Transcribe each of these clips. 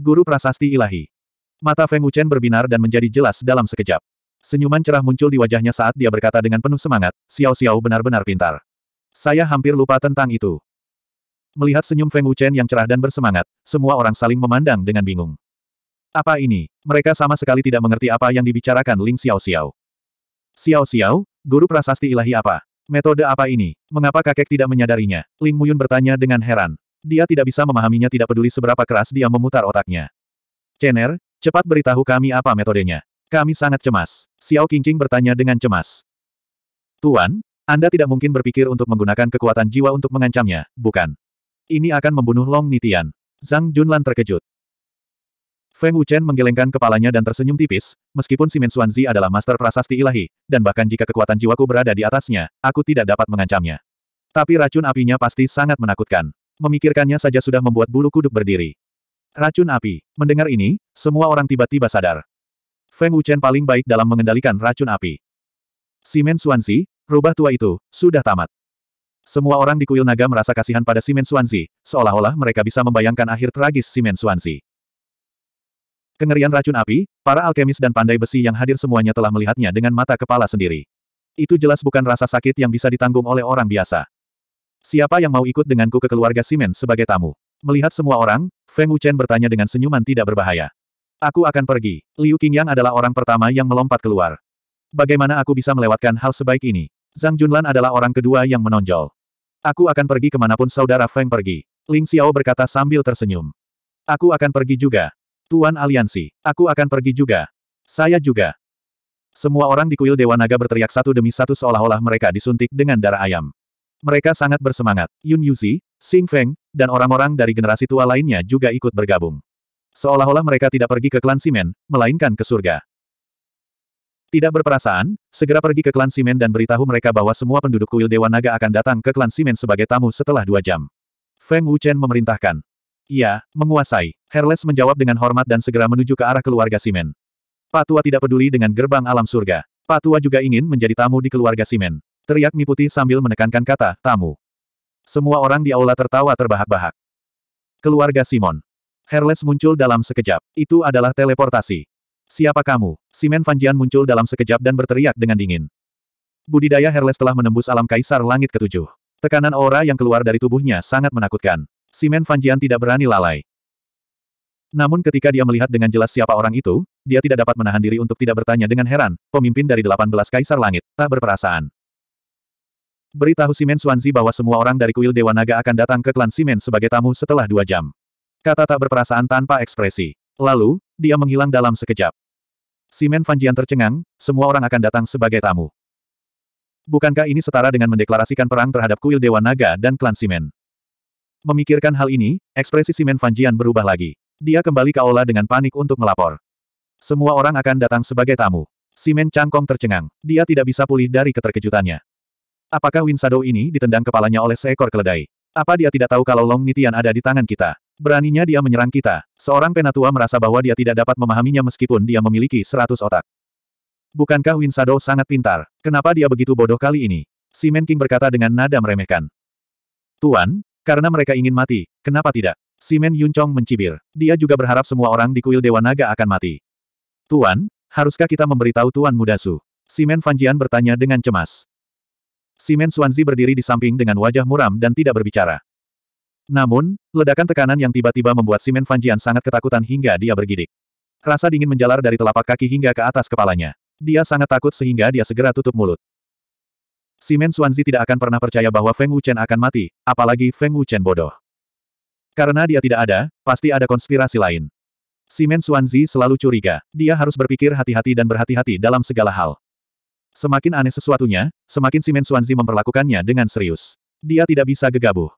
Guru Prasasti Ilahi. Mata Feng Wuchen berbinar dan menjadi jelas dalam sekejap. Senyuman cerah muncul di wajahnya saat dia berkata dengan penuh semangat, Xiao Xiao benar-benar pintar. Saya hampir lupa tentang itu. Melihat senyum Feng Wuchen yang cerah dan bersemangat, semua orang saling memandang dengan bingung. Apa ini? Mereka sama sekali tidak mengerti apa yang dibicarakan Ling Xiao Xiao. Xiao Xiao, guru prasasti ilahi apa? Metode apa ini? Mengapa kakek tidak menyadarinya? Ling Muyun bertanya dengan heran. Dia tidak bisa memahaminya tidak peduli seberapa keras dia memutar otaknya. Chen'er, cepat beritahu kami apa metodenya. Kami sangat cemas. Xiao Qingqing bertanya dengan cemas. Tuan, Anda tidak mungkin berpikir untuk menggunakan kekuatan jiwa untuk mengancamnya, bukan? Ini akan membunuh Long Nitian. Zhang Junlan terkejut. Feng Wuchen menggelengkan kepalanya dan tersenyum tipis, meskipun Simen Xuanzi adalah master prasasti ilahi, dan bahkan jika kekuatan jiwaku berada di atasnya, aku tidak dapat mengancamnya. Tapi racun apinya pasti sangat menakutkan. Memikirkannya saja sudah membuat bulu kuduk berdiri. Racun api. Mendengar ini, semua orang tiba-tiba sadar. Feng Wuchen paling baik dalam mengendalikan racun api. Simen Xuanzi, rubah tua itu, sudah tamat. Semua orang di kuil naga merasa kasihan pada Simen Xuanzi, seolah-olah mereka bisa membayangkan akhir tragis Simen Xuanzi. Kengerian racun api, para alkemis dan pandai besi yang hadir semuanya telah melihatnya dengan mata kepala sendiri. Itu jelas bukan rasa sakit yang bisa ditanggung oleh orang biasa. Siapa yang mau ikut denganku ke keluarga Simen sebagai tamu? Melihat semua orang, Feng Wuchen bertanya dengan senyuman tidak berbahaya. Aku akan pergi. Liu Qingyang adalah orang pertama yang melompat keluar. Bagaimana aku bisa melewatkan hal sebaik ini? Zhang Junlan adalah orang kedua yang menonjol. Aku akan pergi kemanapun saudara Feng pergi. Ling Xiao berkata sambil tersenyum. Aku akan pergi juga. Tuan Aliansi, aku akan pergi juga. Saya juga. Semua orang di kuil Dewa Naga berteriak satu demi satu seolah-olah mereka disuntik dengan darah ayam. Mereka sangat bersemangat. Yun Yuzi, Xing Feng, dan orang-orang dari generasi tua lainnya juga ikut bergabung. Seolah-olah mereka tidak pergi ke klan Simen, melainkan ke surga. Tidak berperasaan, segera pergi ke klan Simen dan beritahu mereka bahwa semua penduduk kuil Dewa Naga akan datang ke klan Simen sebagai tamu setelah dua jam. Feng Wuchen memerintahkan. Iya, menguasai. Herles menjawab dengan hormat dan segera menuju ke arah keluarga Simen. Patua tidak peduli dengan gerbang alam surga. Patua juga ingin menjadi tamu di keluarga Simen. Teriak Mi Putih sambil menekankan kata, tamu. Semua orang di aula tertawa terbahak-bahak. Keluarga Simon. Herles muncul dalam sekejap. Itu adalah teleportasi. Siapa kamu? Simen jian muncul dalam sekejap dan berteriak dengan dingin. Budidaya Herles telah menembus alam kaisar langit ketujuh. Tekanan aura yang keluar dari tubuhnya sangat menakutkan. Simen jian tidak berani lalai. Namun ketika dia melihat dengan jelas siapa orang itu, dia tidak dapat menahan diri untuk tidak bertanya dengan heran, pemimpin dari 18 kaisar langit, tak berperasaan. Beritahu Simen Suanzi bahwa semua orang dari kuil Dewa Naga akan datang ke klan Simen sebagai tamu setelah dua jam. Kata tak berperasaan tanpa ekspresi. Lalu, dia menghilang dalam sekejap. Simen Fanjian tercengang, semua orang akan datang sebagai tamu. Bukankah ini setara dengan mendeklarasikan perang terhadap kuil Dewa Naga dan klan Simen? Memikirkan hal ini, ekspresi Simen Fanjian berubah lagi. Dia kembali ke aula dengan panik untuk melapor. Semua orang akan datang sebagai tamu. Simen Cangkong tercengang. Dia tidak bisa pulih dari keterkejutannya. Apakah Win ini ditendang kepalanya oleh seekor keledai? Apa dia tidak tahu kalau Long Nitian ada di tangan kita? Beraninya dia menyerang kita. Seorang penatua merasa bahwa dia tidak dapat memahaminya meskipun dia memiliki seratus otak. Bukankah Win sangat pintar? Kenapa dia begitu bodoh kali ini? Si Men King berkata dengan nada meremehkan. Tuan, karena mereka ingin mati, kenapa tidak? Si Men Yun Chong mencibir. Dia juga berharap semua orang di kuil Dewa Naga akan mati. Tuan, haruskah kita memberitahu Tuan Mudasu? Si Men Fanjian bertanya dengan cemas. Simen Suanzi berdiri di samping dengan wajah muram dan tidak berbicara. Namun, ledakan tekanan yang tiba-tiba membuat Simen Fanjian sangat ketakutan hingga dia bergidik. Rasa dingin menjalar dari telapak kaki hingga ke atas kepalanya. Dia sangat takut sehingga dia segera tutup mulut. Simen Suanzi tidak akan pernah percaya bahwa Feng Wuchen akan mati, apalagi Feng Wuchen bodoh. Karena dia tidak ada, pasti ada konspirasi lain. Simen Suanzi selalu curiga. Dia harus berpikir hati-hati dan berhati-hati dalam segala hal. Semakin aneh sesuatunya, semakin Simen Suanzi memperlakukannya dengan serius. Dia tidak bisa gegabah.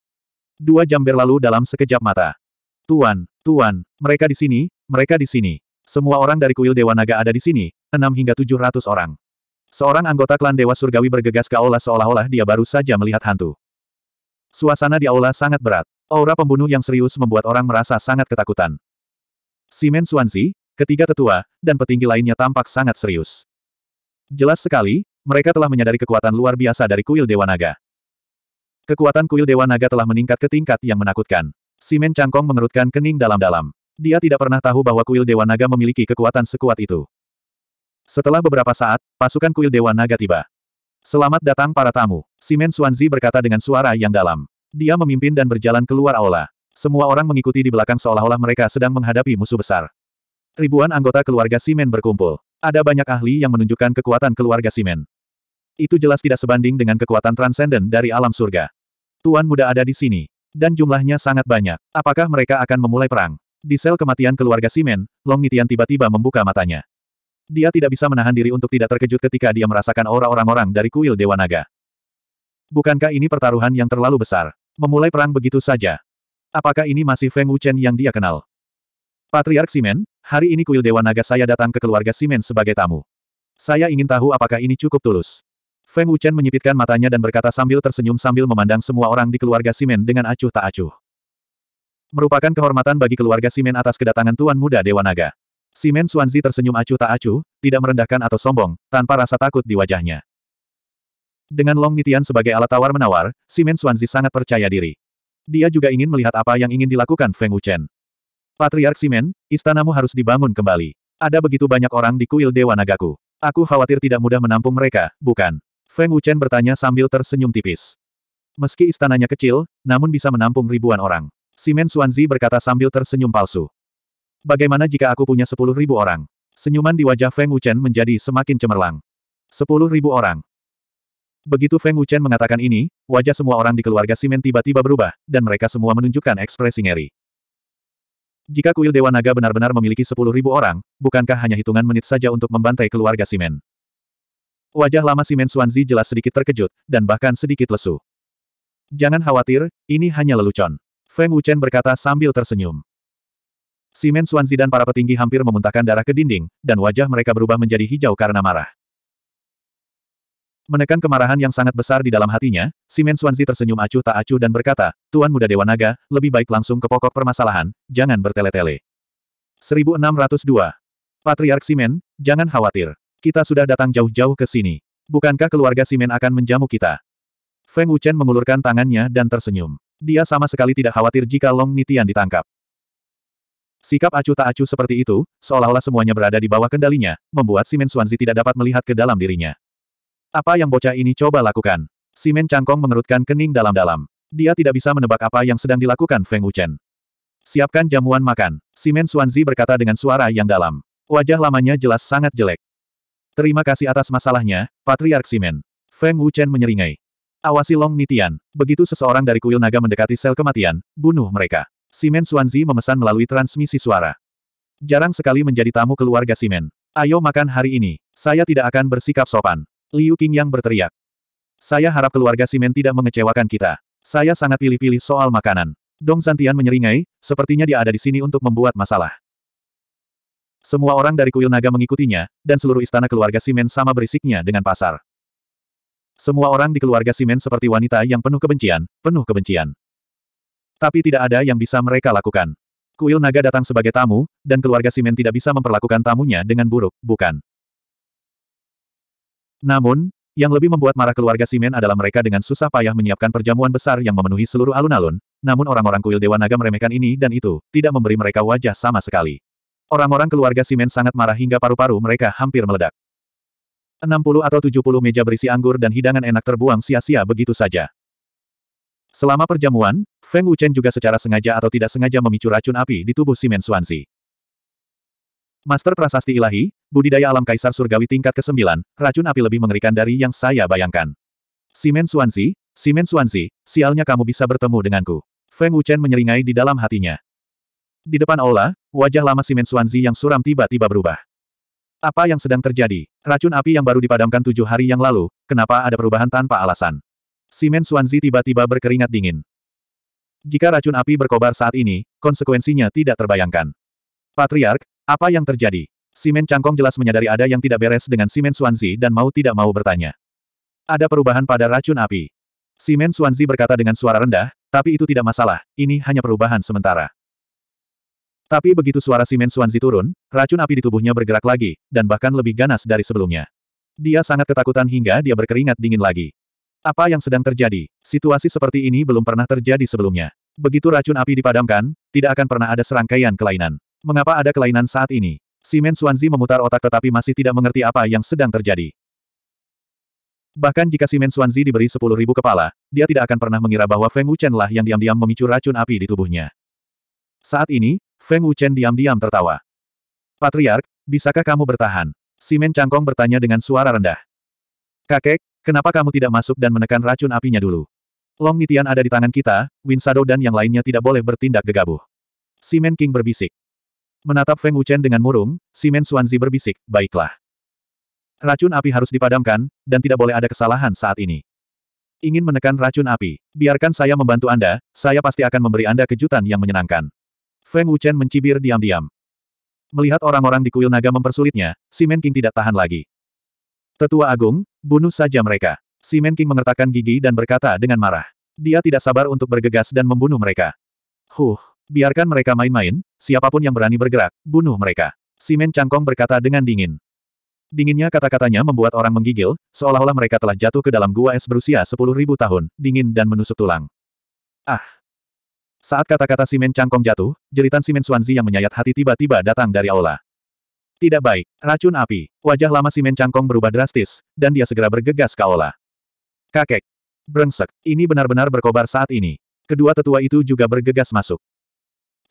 Dua jam berlalu dalam sekejap mata. Tuan, Tuan, mereka di sini, mereka di sini. Semua orang dari kuil Dewa Naga ada di sini, enam hingga tujuh ratus orang. Seorang anggota klan Dewa Surgawi bergegas ke aula seolah-olah dia baru saja melihat hantu. Suasana di aula sangat berat. Aura pembunuh yang serius membuat orang merasa sangat ketakutan. Simen Suanzi, ketiga tetua, dan petinggi lainnya tampak sangat serius. Jelas sekali, mereka telah menyadari kekuatan luar biasa dari kuil Dewa Naga. Kekuatan kuil Dewa Naga telah meningkat ke tingkat yang menakutkan. Simen Cangkong mengerutkan kening dalam-dalam. Dia tidak pernah tahu bahwa kuil Dewa Naga memiliki kekuatan sekuat itu. Setelah beberapa saat, pasukan kuil Dewa Naga tiba. Selamat datang para tamu, Simen Suanzi berkata dengan suara yang dalam. Dia memimpin dan berjalan keluar aula. Semua orang mengikuti di belakang seolah-olah mereka sedang menghadapi musuh besar. Ribuan anggota keluarga Simen berkumpul. Ada banyak ahli yang menunjukkan kekuatan keluarga Simen. Itu jelas tidak sebanding dengan kekuatan transenden dari alam surga. Tuan muda ada di sini. Dan jumlahnya sangat banyak. Apakah mereka akan memulai perang? Di sel kematian keluarga Simen, Long Nitian tiba-tiba membuka matanya. Dia tidak bisa menahan diri untuk tidak terkejut ketika dia merasakan aura orang-orang dari kuil Dewa Naga. Bukankah ini pertaruhan yang terlalu besar? Memulai perang begitu saja. Apakah ini masih Feng Wuchen yang dia kenal? Patriark Simen, hari ini kuil Dewa Naga saya datang ke keluarga Simen sebagai tamu. Saya ingin tahu apakah ini cukup tulus. Feng Wuchen menyipitkan matanya dan berkata sambil tersenyum sambil memandang semua orang di keluarga Simen dengan acuh tak acuh. Merupakan kehormatan bagi keluarga Simen atas kedatangan Tuan Muda Dewa Naga. Simen Suanzi tersenyum acuh tak acuh, tidak merendahkan atau sombong, tanpa rasa takut di wajahnya. Dengan Long Nitian sebagai alat tawar-menawar, Simen Suanzi sangat percaya diri. Dia juga ingin melihat apa yang ingin dilakukan Feng Wuchen. Patriark Simen, istanamu harus dibangun kembali. Ada begitu banyak orang di kuil Dewa Nagaku. Aku khawatir tidak mudah menampung mereka, bukan? Feng Wuchen bertanya sambil tersenyum tipis. Meski istananya kecil, namun bisa menampung ribuan orang. Simen Suanzi berkata sambil tersenyum palsu. Bagaimana jika aku punya sepuluh ribu orang? Senyuman di wajah Feng Wuchen menjadi semakin cemerlang. Sepuluh ribu orang. Begitu Feng Wuchen mengatakan ini, wajah semua orang di keluarga Simen tiba-tiba berubah, dan mereka semua menunjukkan ekspresi ngeri. Jika kuil Dewa Naga benar-benar memiliki sepuluh ribu orang, bukankah hanya hitungan menit saja untuk membantai keluarga Simen? Wajah lama Simen Suanzi jelas sedikit terkejut, dan bahkan sedikit lesu. Jangan khawatir, ini hanya lelucon. Feng Wuchen berkata sambil tersenyum. Simen Suanzi dan para petinggi hampir memuntahkan darah ke dinding, dan wajah mereka berubah menjadi hijau karena marah. Menekan kemarahan yang sangat besar di dalam hatinya, Simen Suanzi tersenyum acuh tak acuh dan berkata, Tuan Muda Dewa Naga, lebih baik langsung ke pokok permasalahan, jangan bertele-tele. 1602. Patriark Simen, jangan khawatir. Kita sudah datang jauh-jauh ke sini. Bukankah keluarga Simen akan menjamu kita? Feng Wuchen mengulurkan tangannya dan tersenyum. Dia sama sekali tidak khawatir jika Long Nitian ditangkap. Sikap acuh tak acuh seperti itu, seolah-olah semuanya berada di bawah kendalinya, membuat Simen Suanzi tidak dapat melihat ke dalam dirinya. Apa yang bocah ini coba lakukan? Simen Cangkong mengerutkan kening dalam-dalam. Dia tidak bisa menebak apa yang sedang dilakukan Feng Wuchen. Siapkan jamuan makan, Simen Suanzi berkata dengan suara yang dalam. Wajah lamanya jelas sangat jelek. Terima kasih atas masalahnya, Patriark Simen. Feng Wuchen menyeringai. Awasi Long Nitian. Begitu seseorang dari kuil naga mendekati sel kematian, bunuh mereka. Simen Suanzi memesan melalui transmisi suara. Jarang sekali menjadi tamu keluarga Simen. Ayo makan hari ini. Saya tidak akan bersikap sopan. Liu Qing yang berteriak. Saya harap keluarga Simen tidak mengecewakan kita. Saya sangat pilih-pilih soal makanan. Dong Santian menyeringai, sepertinya dia ada di sini untuk membuat masalah. Semua orang dari kuil naga mengikutinya, dan seluruh istana keluarga Simen sama berisiknya dengan pasar. Semua orang di keluarga Simen seperti wanita yang penuh kebencian, penuh kebencian. Tapi tidak ada yang bisa mereka lakukan. Kuil naga datang sebagai tamu, dan keluarga Simen tidak bisa memperlakukan tamunya dengan buruk, bukan? Namun, yang lebih membuat marah keluarga Simen adalah mereka dengan susah payah menyiapkan perjamuan besar yang memenuhi seluruh alun-alun, namun orang-orang kuil Dewa Naga meremehkan ini dan itu, tidak memberi mereka wajah sama sekali. Orang-orang keluarga Simen sangat marah hingga paru-paru mereka hampir meledak. 60 atau 70 meja berisi anggur dan hidangan enak terbuang sia-sia begitu saja. Selama perjamuan, Feng Wuchen juga secara sengaja atau tidak sengaja memicu racun api di tubuh Simen Suanzi. Master Prasasti Ilahi, budidaya alam Kaisar Surgawi tingkat ke-9, racun api lebih mengerikan dari yang saya bayangkan. Simen Suansi, Simen Suansi, sialnya kamu bisa bertemu denganku. Feng Wuchen menyeringai di dalam hatinya. Di depan aula, wajah lama Simen Suansi yang suram tiba-tiba berubah. Apa yang sedang terjadi? Racun api yang baru dipadamkan tujuh hari yang lalu, kenapa ada perubahan tanpa alasan? Simen Suanzi tiba-tiba berkeringat dingin. Jika racun api berkobar saat ini, konsekuensinya tidak terbayangkan. Patriark, apa yang terjadi? Simen Cangkong jelas menyadari ada yang tidak beres dengan Simen Suanzi dan mau tidak mau bertanya. Ada perubahan pada racun api. Simen Suanzi berkata dengan suara rendah, tapi itu tidak masalah, ini hanya perubahan sementara. Tapi begitu suara Simen Suanzi turun, racun api di tubuhnya bergerak lagi, dan bahkan lebih ganas dari sebelumnya. Dia sangat ketakutan hingga dia berkeringat dingin lagi. Apa yang sedang terjadi? Situasi seperti ini belum pernah terjadi sebelumnya. Begitu racun api dipadamkan, tidak akan pernah ada serangkaian kelainan. Mengapa ada kelainan saat ini? Simen Suanzi memutar otak tetapi masih tidak mengerti apa yang sedang terjadi. Bahkan jika Simen Suanzi diberi sepuluh ribu kepala, dia tidak akan pernah mengira bahwa Feng Wuchen lah yang diam-diam memicu racun api di tubuhnya. Saat ini, Feng Wuchen diam-diam tertawa. Patriark, bisakah kamu bertahan? Simen Cangkong bertanya dengan suara rendah. Kakek, kenapa kamu tidak masuk dan menekan racun apinya dulu? Long Nitian ada di tangan kita, Winsado dan yang lainnya tidak boleh bertindak gegabah. Simen King berbisik. Menatap Feng Wuchen dengan murung, Simen Xuanzi berbisik, baiklah. Racun api harus dipadamkan, dan tidak boleh ada kesalahan saat ini. Ingin menekan racun api, biarkan saya membantu Anda, saya pasti akan memberi Anda kejutan yang menyenangkan. Feng Wuchen mencibir diam-diam. Melihat orang-orang di kuil naga mempersulitnya, Simen King tidak tahan lagi. Tetua Agung, bunuh saja mereka. Simen King mengertakkan gigi dan berkata dengan marah. Dia tidak sabar untuk bergegas dan membunuh mereka. Huh. Biarkan mereka main-main, siapapun yang berani bergerak, bunuh mereka. Simen Cangkong berkata dengan dingin. Dinginnya kata-katanya membuat orang menggigil, seolah-olah mereka telah jatuh ke dalam gua es berusia 10.000 tahun, dingin dan menusuk tulang. Ah! Saat kata-kata Simen Cangkong jatuh, jeritan Simen Suanzi yang menyayat hati tiba-tiba datang dari aula. Tidak baik, racun api. Wajah lama Simen Cangkong berubah drastis, dan dia segera bergegas ke aula. Kakek. Brengsek, ini benar-benar berkobar saat ini. Kedua tetua itu juga bergegas masuk.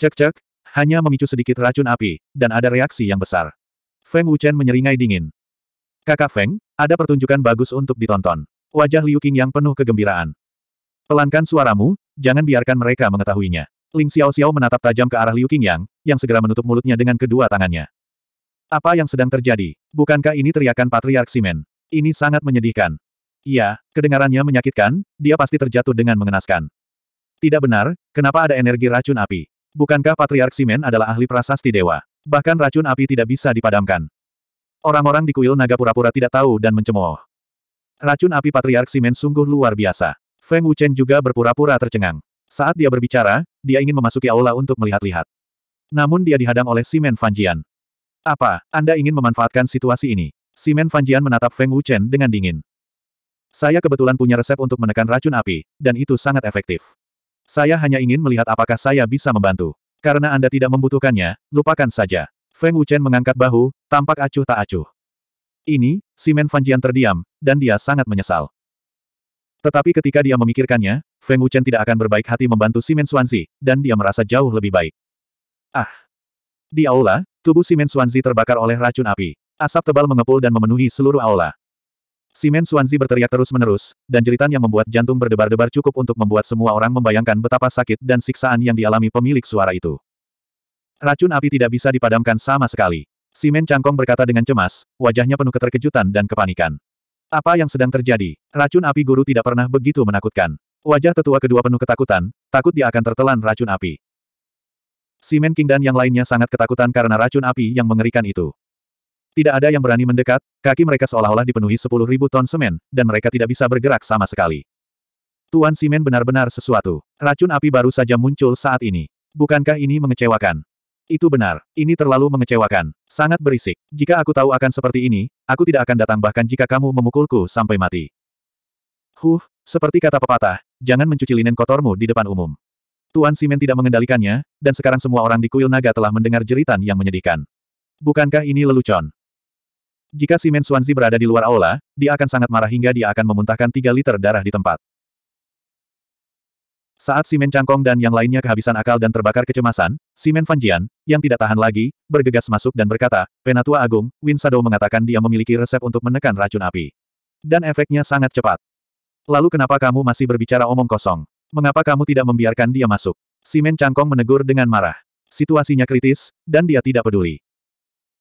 Cek-cek, hanya memicu sedikit racun api, dan ada reaksi yang besar. Feng Wuchen menyeringai dingin. Kakak Feng, ada pertunjukan bagus untuk ditonton. Wajah Liu Qing yang penuh kegembiraan. Pelankan suaramu, jangan biarkan mereka mengetahuinya. Ling Xiao Xiao menatap tajam ke arah Liu Qing yang, yang segera menutup mulutnya dengan kedua tangannya. Apa yang sedang terjadi? Bukankah ini teriakan Patriark Simen? Ini sangat menyedihkan. Iya, kedengarannya menyakitkan, dia pasti terjatuh dengan mengenaskan. Tidak benar, kenapa ada energi racun api? Bukankah Patriark Simen adalah ahli prasasti dewa? Bahkan racun api tidak bisa dipadamkan. Orang-orang di kuil naga pura-pura tidak tahu dan mencemooh. Racun api Patriark Simen sungguh luar biasa. Feng Wuchen juga berpura-pura tercengang. Saat dia berbicara, dia ingin memasuki aula untuk melihat-lihat. Namun dia dihadang oleh Simen Fanjian. Apa, Anda ingin memanfaatkan situasi ini? Simen Fanjian menatap Feng Wuchen dengan dingin. Saya kebetulan punya resep untuk menekan racun api, dan itu sangat efektif. Saya hanya ingin melihat apakah saya bisa membantu. Karena Anda tidak membutuhkannya, lupakan saja. Feng Wuchen mengangkat bahu, tampak acuh tak acuh. Ini, Simen Fanjian terdiam, dan dia sangat menyesal. Tetapi ketika dia memikirkannya, Feng Wuchen tidak akan berbaik hati membantu Simen Xuanzi, dan dia merasa jauh lebih baik. Ah! Di aula, tubuh Simen Xuanzi terbakar oleh racun api. Asap tebal mengepul dan memenuhi seluruh aula. Simen Suanzi berteriak terus-menerus, dan jeritan yang membuat jantung berdebar-debar cukup untuk membuat semua orang membayangkan betapa sakit dan siksaan yang dialami pemilik suara itu. Racun api tidak bisa dipadamkan sama sekali. Simen Cangkong berkata dengan cemas, wajahnya penuh keterkejutan dan kepanikan. Apa yang sedang terjadi? Racun api guru tidak pernah begitu menakutkan. Wajah tetua kedua penuh ketakutan, takut dia akan tertelan racun api. Simen King dan yang lainnya sangat ketakutan karena racun api yang mengerikan itu. Tidak ada yang berani mendekat, kaki mereka seolah-olah dipenuhi sepuluh ribu ton semen, dan mereka tidak bisa bergerak sama sekali. Tuan Simen benar-benar sesuatu. Racun api baru saja muncul saat ini. Bukankah ini mengecewakan? Itu benar. Ini terlalu mengecewakan. Sangat berisik. Jika aku tahu akan seperti ini, aku tidak akan datang bahkan jika kamu memukulku sampai mati. Huh, seperti kata pepatah, jangan mencuci linen kotormu di depan umum. Tuan Simen tidak mengendalikannya, dan sekarang semua orang di kuil naga telah mendengar jeritan yang menyedihkan. Bukankah ini lelucon? Jika si Men Suanzi berada di luar aula, dia akan sangat marah hingga dia akan memuntahkan 3 liter darah di tempat. Saat Simen Cangkong dan yang lainnya kehabisan akal dan terbakar kecemasan, Simen Fanjian, yang tidak tahan lagi, bergegas masuk dan berkata, Penatua Agung, Win Sado mengatakan dia memiliki resep untuk menekan racun api. Dan efeknya sangat cepat. Lalu kenapa kamu masih berbicara omong kosong? Mengapa kamu tidak membiarkan dia masuk? Simen Cangkong menegur dengan marah. Situasinya kritis, dan dia tidak peduli.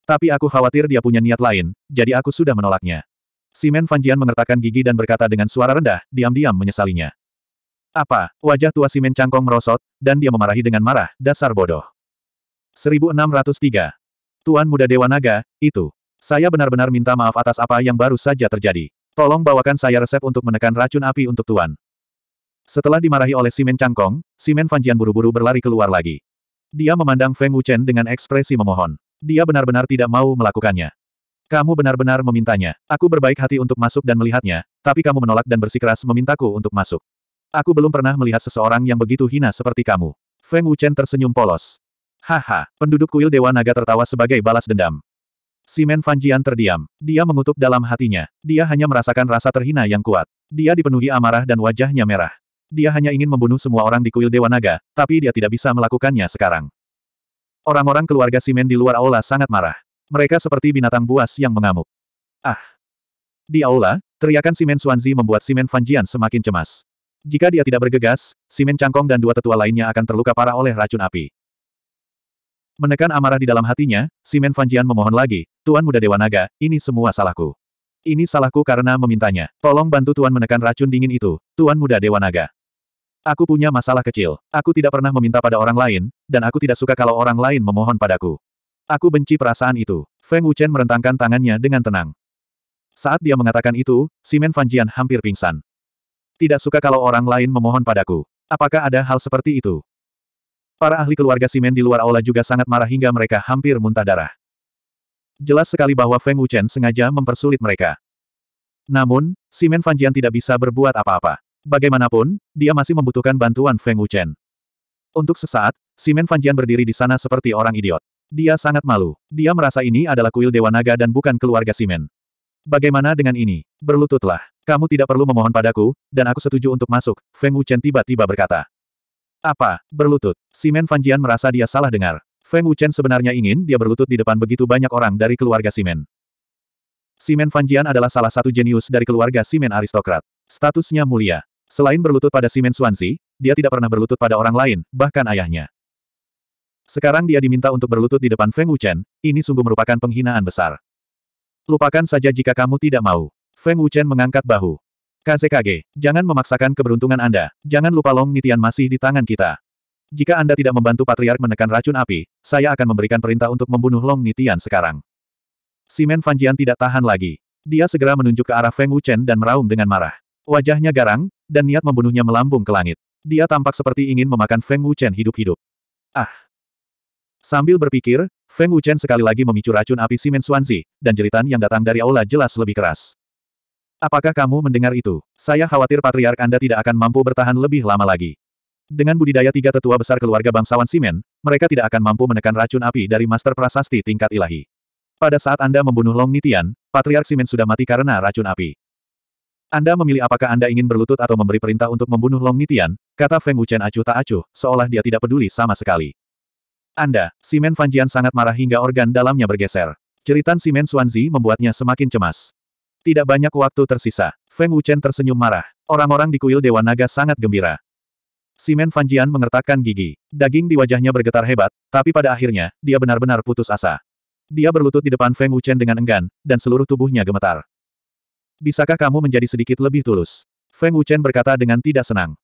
Tapi aku khawatir dia punya niat lain, jadi aku sudah menolaknya. Simen Fanjian mengertakkan gigi dan berkata dengan suara rendah, diam-diam menyesalinya. Apa? Wajah tua Simen Cangkong merosot, dan dia memarahi dengan marah, dasar bodoh. 1603. Tuan Muda Dewa Naga, itu. Saya benar-benar minta maaf atas apa yang baru saja terjadi. Tolong bawakan saya resep untuk menekan racun api untuk Tuan. Setelah dimarahi oleh Simen Cangkong, Simen Fanjian buru-buru berlari keluar lagi. Dia memandang Feng Wuchen dengan ekspresi memohon. Dia benar-benar tidak mau melakukannya. Kamu benar-benar memintanya. Aku berbaik hati untuk masuk dan melihatnya, tapi kamu menolak dan bersikeras memintaku untuk masuk. Aku belum pernah melihat seseorang yang begitu hina seperti kamu. Feng Wuchen tersenyum polos. Haha, penduduk kuil Dewa Naga tertawa sebagai balas dendam. Simen Fanjian terdiam. Dia mengutuk dalam hatinya. Dia hanya merasakan rasa terhina yang kuat. Dia dipenuhi amarah dan wajahnya merah. Dia hanya ingin membunuh semua orang di kuil Dewa Naga, tapi dia tidak bisa melakukannya sekarang. Orang-orang keluarga Simen di luar aula sangat marah. Mereka seperti binatang buas yang mengamuk. Ah! Di aula, teriakan Simen Suanzi membuat Simen Fanjian semakin cemas. Jika dia tidak bergegas, Simen Cangkong dan dua tetua lainnya akan terluka parah oleh racun api. Menekan amarah di dalam hatinya, Simen Fanjian memohon lagi, Tuan Muda Dewa Naga, ini semua salahku. Ini salahku karena memintanya. Tolong bantu Tuan menekan racun dingin itu, Tuan Muda Dewa Naga. Aku punya masalah kecil. Aku tidak pernah meminta pada orang lain, dan aku tidak suka kalau orang lain memohon padaku. Aku benci perasaan itu. Feng Wuchen merentangkan tangannya dengan tenang. Saat dia mengatakan itu, Simen Van Jian hampir pingsan. Tidak suka kalau orang lain memohon padaku. Apakah ada hal seperti itu? Para ahli keluarga Simen di luar aula juga sangat marah hingga mereka hampir muntah darah. Jelas sekali bahwa Feng Wuchen sengaja mempersulit mereka. Namun, Simen Van Jian tidak bisa berbuat apa-apa. Bagaimanapun, dia masih membutuhkan bantuan Feng Wuchen. Untuk sesaat, Simen Fanjian berdiri di sana seperti orang idiot. Dia sangat malu. Dia merasa ini adalah kuil Dewa Naga dan bukan keluarga Simen. Bagaimana dengan ini? Berlututlah. Kamu tidak perlu memohon padaku, dan aku setuju untuk masuk, Feng Wuchen tiba-tiba berkata. Apa? Berlutut. Simen Fanjian merasa dia salah dengar. Feng Wuchen sebenarnya ingin dia berlutut di depan begitu banyak orang dari keluarga Simen. Simen Fanjian adalah salah satu jenius dari keluarga Simen aristokrat. Statusnya mulia. Selain berlutut pada Simen Suansi, dia tidak pernah berlutut pada orang lain, bahkan ayahnya. Sekarang dia diminta untuk berlutut di depan Feng Wuchen, ini sungguh merupakan penghinaan besar. Lupakan saja jika kamu tidak mau. Feng Wuchen mengangkat bahu. KZKG, jangan memaksakan keberuntungan Anda. Jangan lupa Long Nitian masih di tangan kita. Jika Anda tidak membantu Patriark menekan racun api, saya akan memberikan perintah untuk membunuh Long Nitian sekarang. Simen Fanjian tidak tahan lagi. Dia segera menunjuk ke arah Feng Wuchen dan meraung dengan marah. Wajahnya garang, dan niat membunuhnya melambung ke langit. Dia tampak seperti ingin memakan Feng Wuchen hidup-hidup. Ah! Sambil berpikir, Feng Wuchen sekali lagi memicu racun api Simen Suanzi, dan jeritan yang datang dari aula jelas lebih keras. Apakah kamu mendengar itu? Saya khawatir patriark Anda tidak akan mampu bertahan lebih lama lagi. Dengan budidaya tiga tetua besar keluarga bangsawan Simen, mereka tidak akan mampu menekan racun api dari Master Prasasti tingkat ilahi. Pada saat Anda membunuh Long Nitian, Patriark Simen sudah mati karena racun api. Anda memilih apakah Anda ingin berlutut atau memberi perintah untuk membunuh Long Nitian, kata Feng Wuchen acuh tak acuh, seolah dia tidak peduli sama sekali. Anda, Simen Fanjian sangat marah hingga organ dalamnya bergeser. Ceritan Simen Xuanzi membuatnya semakin cemas. Tidak banyak waktu tersisa. Feng Wuchen tersenyum marah. Orang-orang di kuil Dewa Naga sangat gembira. Simen Fanjian mengertakkan gigi. Daging di wajahnya bergetar hebat, tapi pada akhirnya, dia benar-benar putus asa. Dia berlutut di depan Feng Wuchen dengan enggan, dan seluruh tubuhnya gemetar. Bisakah kamu menjadi sedikit lebih tulus? Feng Wuchen berkata dengan tidak senang.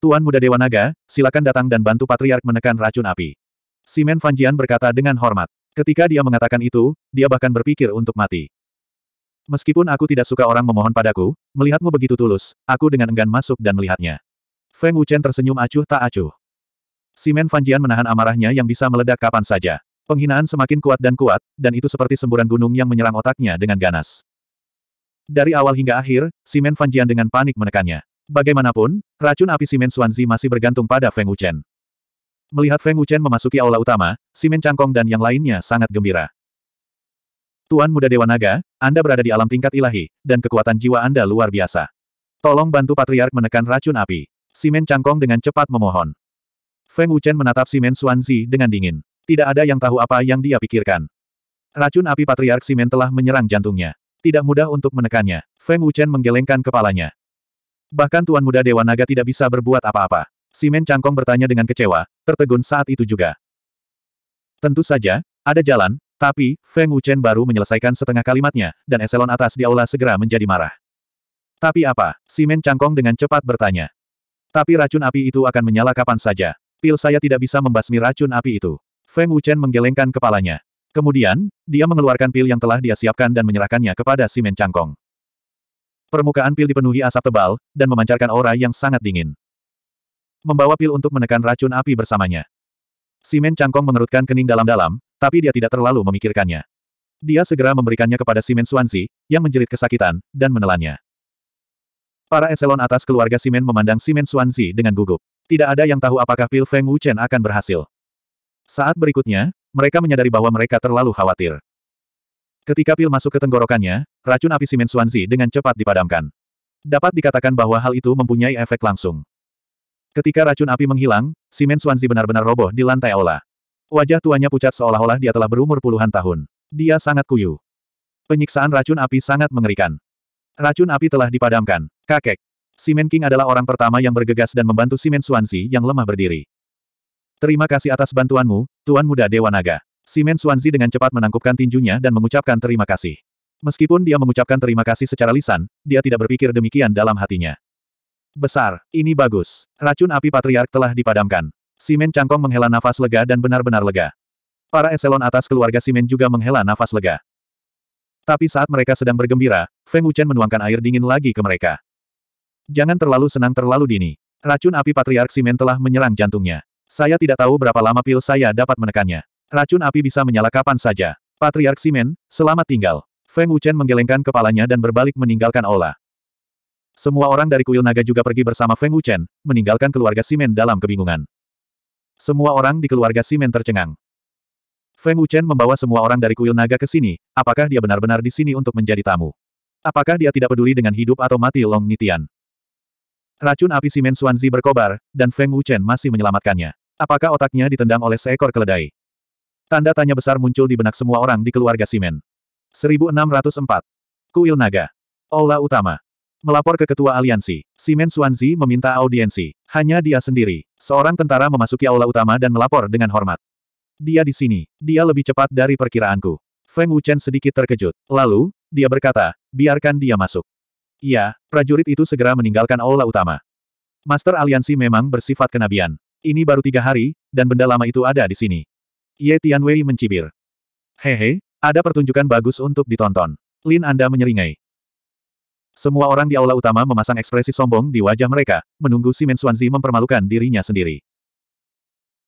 Tuan Muda Dewa Naga, silakan datang dan bantu Patriark menekan racun api. Simen Fanjian berkata dengan hormat. Ketika dia mengatakan itu, dia bahkan berpikir untuk mati. Meskipun aku tidak suka orang memohon padaku, melihatmu begitu tulus, aku dengan enggan masuk dan melihatnya. Feng Wuchen tersenyum acuh tak acuh. Simen Fanjian menahan amarahnya yang bisa meledak kapan saja. Penghinaan semakin kuat dan kuat, dan itu seperti semburan gunung yang menyerang otaknya dengan ganas. Dari awal hingga akhir, Simen Fanjian dengan panik menekannya. Bagaimanapun, racun api Simen Suanzi masih bergantung pada Feng Wuchen. Melihat Feng Wuchen memasuki aula utama, Simen Cangkong dan yang lainnya sangat gembira. Tuan Muda Dewa Naga, Anda berada di alam tingkat ilahi, dan kekuatan jiwa Anda luar biasa. Tolong bantu Patriark menekan racun api. Simen Cangkong dengan cepat memohon. Feng Wuchen menatap Simen Suanzi dengan dingin. Tidak ada yang tahu apa yang dia pikirkan. Racun api Patriark Simen telah menyerang jantungnya. Tidak mudah untuk menekannya. Feng Wuchen menggelengkan kepalanya. Bahkan Tuan Muda Dewa Naga tidak bisa berbuat apa-apa. Simen Cangkong bertanya dengan kecewa, tertegun saat itu juga. Tentu saja, ada jalan, tapi, Feng Wuchen baru menyelesaikan setengah kalimatnya, dan eselon atas di aula segera menjadi marah. Tapi apa? Simen Cangkong dengan cepat bertanya. Tapi racun api itu akan menyala kapan saja. Pil saya tidak bisa membasmi racun api itu. Feng Wuchen menggelengkan kepalanya. Kemudian, dia mengeluarkan pil yang telah dia siapkan dan menyerahkannya kepada Simen Changkong. Permukaan pil dipenuhi asap tebal, dan memancarkan aura yang sangat dingin. Membawa pil untuk menekan racun api bersamanya. Simen Changkong mengerutkan kening dalam-dalam, tapi dia tidak terlalu memikirkannya. Dia segera memberikannya kepada Simen Suansi, yang menjerit kesakitan, dan menelannya. Para eselon atas keluarga Simen memandang Simen Suansi dengan gugup. Tidak ada yang tahu apakah pil Feng Wuchen akan berhasil. Saat berikutnya, mereka menyadari bahwa mereka terlalu khawatir. Ketika pil masuk ke tenggorokannya, racun api simen Suanzi dengan cepat dipadamkan. Dapat dikatakan bahwa hal itu mempunyai efek langsung. Ketika racun api menghilang, simen Suanzi benar-benar roboh di lantai aula. Wajah tuanya pucat seolah-olah dia telah berumur puluhan tahun. Dia sangat kuyu. Penyiksaan racun api sangat mengerikan. Racun api telah dipadamkan. Kakek. Simen King adalah orang pertama yang bergegas dan membantu Simen Suanzi yang lemah berdiri. Terima kasih atas bantuanmu, Tuan Muda Dewa Naga. Simen Suanzi dengan cepat menangkupkan tinjunya dan mengucapkan terima kasih. Meskipun dia mengucapkan terima kasih secara lisan, dia tidak berpikir demikian dalam hatinya. Besar, ini bagus. Racun api patriark telah dipadamkan. Simen Cangkong menghela nafas lega dan benar-benar lega. Para eselon atas keluarga Simen juga menghela nafas lega. Tapi saat mereka sedang bergembira, Feng Wuchen menuangkan air dingin lagi ke mereka. Jangan terlalu senang terlalu dini. Racun api patriark Simen telah menyerang jantungnya. Saya tidak tahu berapa lama pil saya dapat menekannya. Racun api bisa menyala kapan saja. Patriark Simen, selamat tinggal. Feng Wuchen menggelengkan kepalanya dan berbalik meninggalkan Ola. Semua orang dari kuil naga juga pergi bersama Feng Wuchen, meninggalkan keluarga Simen dalam kebingungan. Semua orang di keluarga Simen tercengang. Feng Wuchen membawa semua orang dari kuil naga ke sini, apakah dia benar-benar di sini untuk menjadi tamu? Apakah dia tidak peduli dengan hidup atau mati Long Nitian? Racun api simen Xuanzi berkobar, dan Feng Wuchen masih menyelamatkannya. Apakah otaknya ditendang oleh seekor keledai? Tanda tanya besar muncul di benak semua orang di keluarga simen. 1604. Kuil Naga. Aula Utama. Melapor ke Ketua Aliansi, Simen Xuanzi meminta audiensi. Hanya dia sendiri. Seorang tentara memasuki aula utama dan melapor dengan hormat. Dia di sini. Dia lebih cepat dari perkiraanku. Feng Wuchen sedikit terkejut. Lalu, dia berkata, biarkan dia masuk. Iya, prajurit itu segera meninggalkan aula utama. Master Aliansi memang bersifat kenabian. Ini baru tiga hari, dan benda lama itu ada di sini. Ye Tianwei mencibir. Hehe, ada pertunjukan bagus untuk ditonton. Lin Anda menyeringai. Semua orang di aula utama memasang ekspresi sombong di wajah mereka, menunggu Si Mensuanzi mempermalukan dirinya sendiri.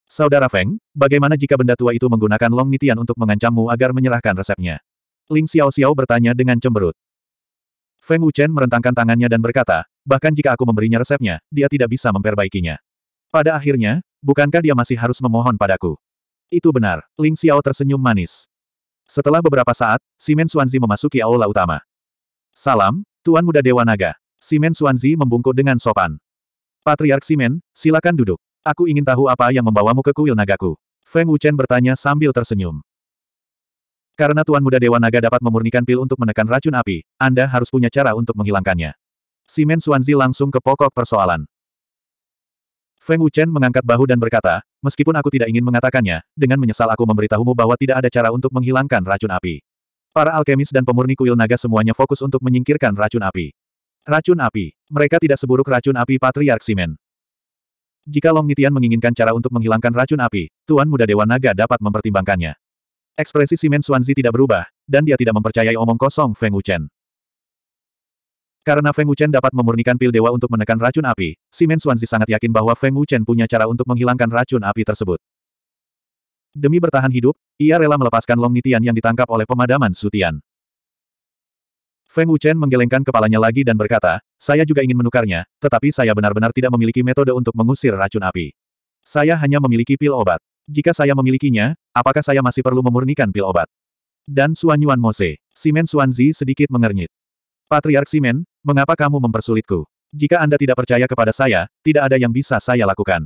Saudara Feng, bagaimana jika benda tua itu menggunakan long nitian untuk mengancammu agar menyerahkan resepnya? Ling Xiao Xiao bertanya dengan cemberut. Feng Wuchen merentangkan tangannya dan berkata, bahkan jika aku memberinya resepnya, dia tidak bisa memperbaikinya. Pada akhirnya, bukankah dia masih harus memohon padaku? Itu benar, Ling Xiao tersenyum manis. Setelah beberapa saat, Simen Xuanzi memasuki aula utama. Salam, Tuan Muda Dewa Naga. Simen Xuanzi membungkuk dengan sopan. Patriark Simen, silakan duduk. Aku ingin tahu apa yang membawamu ke kuil nagaku. Feng Wuchen bertanya sambil tersenyum. Karena Tuan Muda Dewa Naga dapat memurnikan pil untuk menekan racun api, Anda harus punya cara untuk menghilangkannya. Simen Suanzi langsung ke pokok persoalan. Feng Wuchen mengangkat bahu dan berkata, meskipun aku tidak ingin mengatakannya, dengan menyesal aku memberitahumu bahwa tidak ada cara untuk menghilangkan racun api. Para alkemis dan pemurni kuil naga semuanya fokus untuk menyingkirkan racun api. Racun api. Mereka tidak seburuk racun api Patriark Simen. Jika Long Nitian menginginkan cara untuk menghilangkan racun api, Tuan Muda Dewa Naga dapat mempertimbangkannya. Ekspresi Simen Xuanzi tidak berubah, dan dia tidak mempercayai omong kosong Feng Wuchen. Karena Feng Wuchen dapat memurnikan pil dewa untuk menekan racun api, Simen Xuanzi sangat yakin bahwa Feng Wuchen punya cara untuk menghilangkan racun api tersebut. Demi bertahan hidup, ia rela melepaskan Long Nitian yang ditangkap oleh pemadaman Sutian. Feng Wuchen menggelengkan kepalanya lagi dan berkata, saya juga ingin menukarnya, tetapi saya benar-benar tidak memiliki metode untuk mengusir racun api. Saya hanya memiliki pil obat. Jika saya memilikinya, apakah saya masih perlu memurnikan pil obat? Dan Suan Yuan Mose, Simen Suanzi sedikit mengernyit. Patriark Simen, mengapa kamu mempersulitku? Jika Anda tidak percaya kepada saya, tidak ada yang bisa saya lakukan.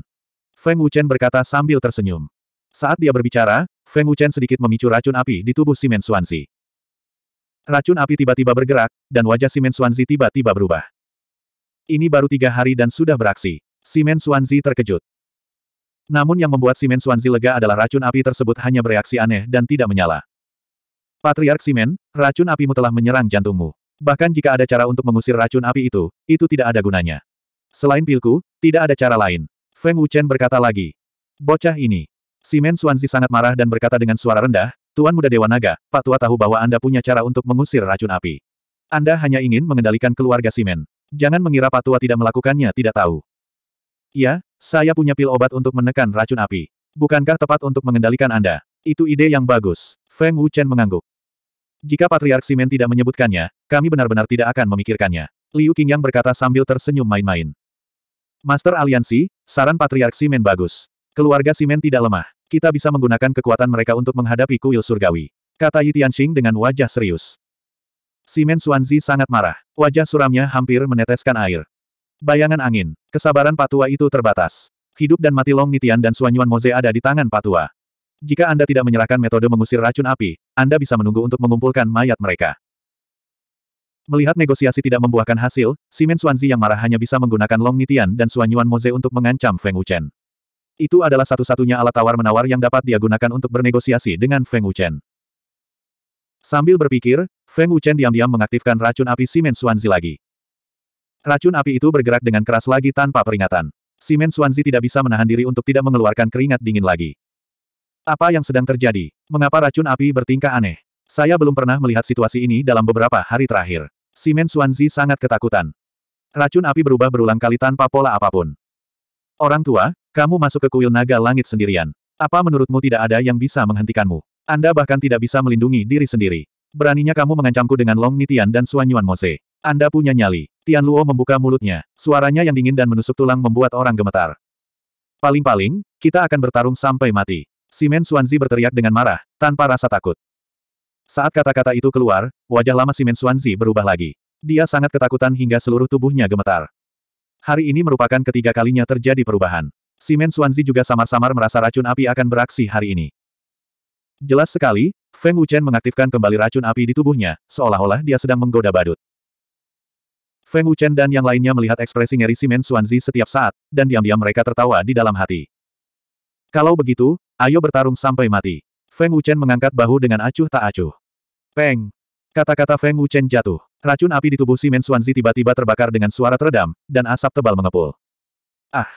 Feng Wuchen berkata sambil tersenyum. Saat dia berbicara, Feng Wuchen sedikit memicu racun api di tubuh Simen Suanzi. Racun api tiba-tiba bergerak, dan wajah Simen Suanzi tiba-tiba berubah. Ini baru tiga hari dan sudah beraksi. Simen Suanzi terkejut. Namun yang membuat Simen Suanzi lega adalah racun api tersebut hanya bereaksi aneh dan tidak menyala. Patriark Simen, racun apimu telah menyerang jantungmu. Bahkan jika ada cara untuk mengusir racun api itu, itu tidak ada gunanya. Selain pilku, tidak ada cara lain. Feng Wuchen berkata lagi. Bocah ini. Simen Suanzi sangat marah dan berkata dengan suara rendah, Tuan Muda Dewa Naga, Pak Tua tahu bahwa Anda punya cara untuk mengusir racun api. Anda hanya ingin mengendalikan keluarga Simen. Jangan mengira Pak Tua tidak melakukannya tidak tahu. Ya, saya punya pil obat untuk menekan racun api. Bukankah tepat untuk mengendalikan Anda? Itu ide yang bagus. Feng Wuchen mengangguk. Jika Patriark Simen tidak menyebutkannya, kami benar-benar tidak akan memikirkannya. Liu Qingyang berkata sambil tersenyum main-main. Master Aliansi, saran Patriark Simen bagus. Keluarga Simen tidak lemah. Kita bisa menggunakan kekuatan mereka untuk menghadapi kuil surgawi. Kata Yi Tianxing dengan wajah serius. Simen Suanzi sangat marah. Wajah suramnya hampir meneteskan air. Bayangan angin. Kesabaran patua itu terbatas. Hidup dan mati Long Nitian dan Suanyuan Moze ada di tangan patua. Jika Anda tidak menyerahkan metode mengusir racun api, Anda bisa menunggu untuk mengumpulkan mayat mereka. Melihat negosiasi tidak membuahkan hasil, Simen Suanzi yang marah hanya bisa menggunakan Long Nitian dan Suanyuan Moze untuk mengancam Feng Wuchen. Itu adalah satu-satunya alat tawar-menawar yang dapat dia gunakan untuk bernegosiasi dengan Feng Wuchen. Sambil berpikir, Feng Wuchen diam-diam mengaktifkan racun api Simen Suanzi lagi. Racun api itu bergerak dengan keras lagi tanpa peringatan. Simen Suanzi tidak bisa menahan diri untuk tidak mengeluarkan keringat dingin lagi. Apa yang sedang terjadi? Mengapa racun api bertingkah aneh? Saya belum pernah melihat situasi ini dalam beberapa hari terakhir. Simen Suanzi sangat ketakutan. Racun api berubah berulang kali tanpa pola apapun. Orang tua, kamu masuk ke kuil naga langit sendirian. Apa menurutmu tidak ada yang bisa menghentikanmu? Anda bahkan tidak bisa melindungi diri sendiri. Beraninya kamu mengancamku dengan Long Nitian dan Suanyuan Mose. Anda punya nyali. Tian Luo membuka mulutnya. Suaranya yang dingin dan menusuk tulang membuat orang gemetar. Paling-paling, kita akan bertarung sampai mati. Simen Suanzi berteriak dengan marah, tanpa rasa takut. Saat kata-kata itu keluar, wajah lama Simen Suanzi berubah lagi. Dia sangat ketakutan hingga seluruh tubuhnya gemetar. Hari ini merupakan ketiga kalinya terjadi perubahan. Simen Suanzi juga samar-samar merasa racun api akan beraksi hari ini. Jelas sekali, Feng Wuchen mengaktifkan kembali racun api di tubuhnya, seolah-olah dia sedang menggoda badut. Feng Wuchen dan yang lainnya melihat ekspresi ngeri Simen Xuanzi setiap saat, dan diam-diam mereka tertawa di dalam hati. Kalau begitu, ayo bertarung sampai mati. Feng Wuchen mengangkat bahu dengan acuh tak acuh. Peng! Kata-kata Feng Wuchen jatuh. Racun api di tubuh Simen Xuanzi tiba-tiba terbakar dengan suara teredam, dan asap tebal mengepul. Ah!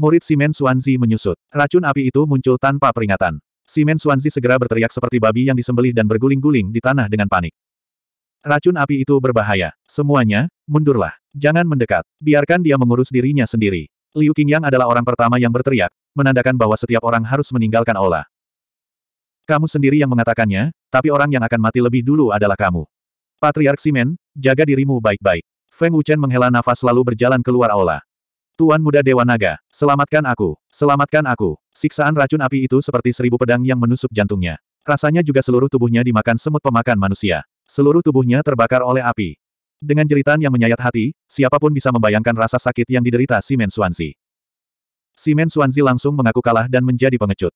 Murid Simen Xuanzi menyusut. Racun api itu muncul tanpa peringatan. Simen Xuanzi segera berteriak seperti babi yang disembelih dan berguling-guling di tanah dengan panik. Racun api itu berbahaya. Semuanya, mundurlah. Jangan mendekat. Biarkan dia mengurus dirinya sendiri. Liu Qingyang adalah orang pertama yang berteriak, menandakan bahwa setiap orang harus meninggalkan aula. Kamu sendiri yang mengatakannya, tapi orang yang akan mati lebih dulu adalah kamu. Patriark Simen, jaga dirimu baik-baik. Feng Wuchen menghela nafas lalu berjalan keluar aula. Tuan muda Dewa Naga, selamatkan aku, selamatkan aku. Siksaan racun api itu seperti seribu pedang yang menusuk jantungnya. Rasanya juga seluruh tubuhnya dimakan semut pemakan manusia. Seluruh tubuhnya terbakar oleh api. Dengan jeritan yang menyayat hati, siapapun bisa membayangkan rasa sakit yang diderita Simen Suanzi. Simen Suanzi langsung mengaku kalah dan menjadi pengecut.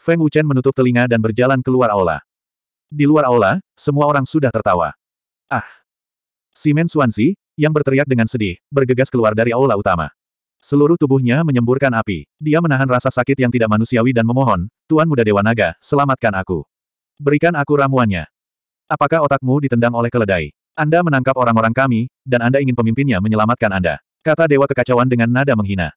Feng Wuchen menutup telinga dan berjalan keluar aula. Di luar aula, semua orang sudah tertawa. Ah! Simen Suanzi, yang berteriak dengan sedih, bergegas keluar dari aula utama. Seluruh tubuhnya menyemburkan api. Dia menahan rasa sakit yang tidak manusiawi dan memohon, Tuan Muda Dewa Naga, selamatkan aku. Berikan aku ramuannya. Apakah otakmu ditendang oleh keledai? Anda menangkap orang-orang kami, dan Anda ingin pemimpinnya menyelamatkan Anda. Kata Dewa Kekacauan dengan nada menghina.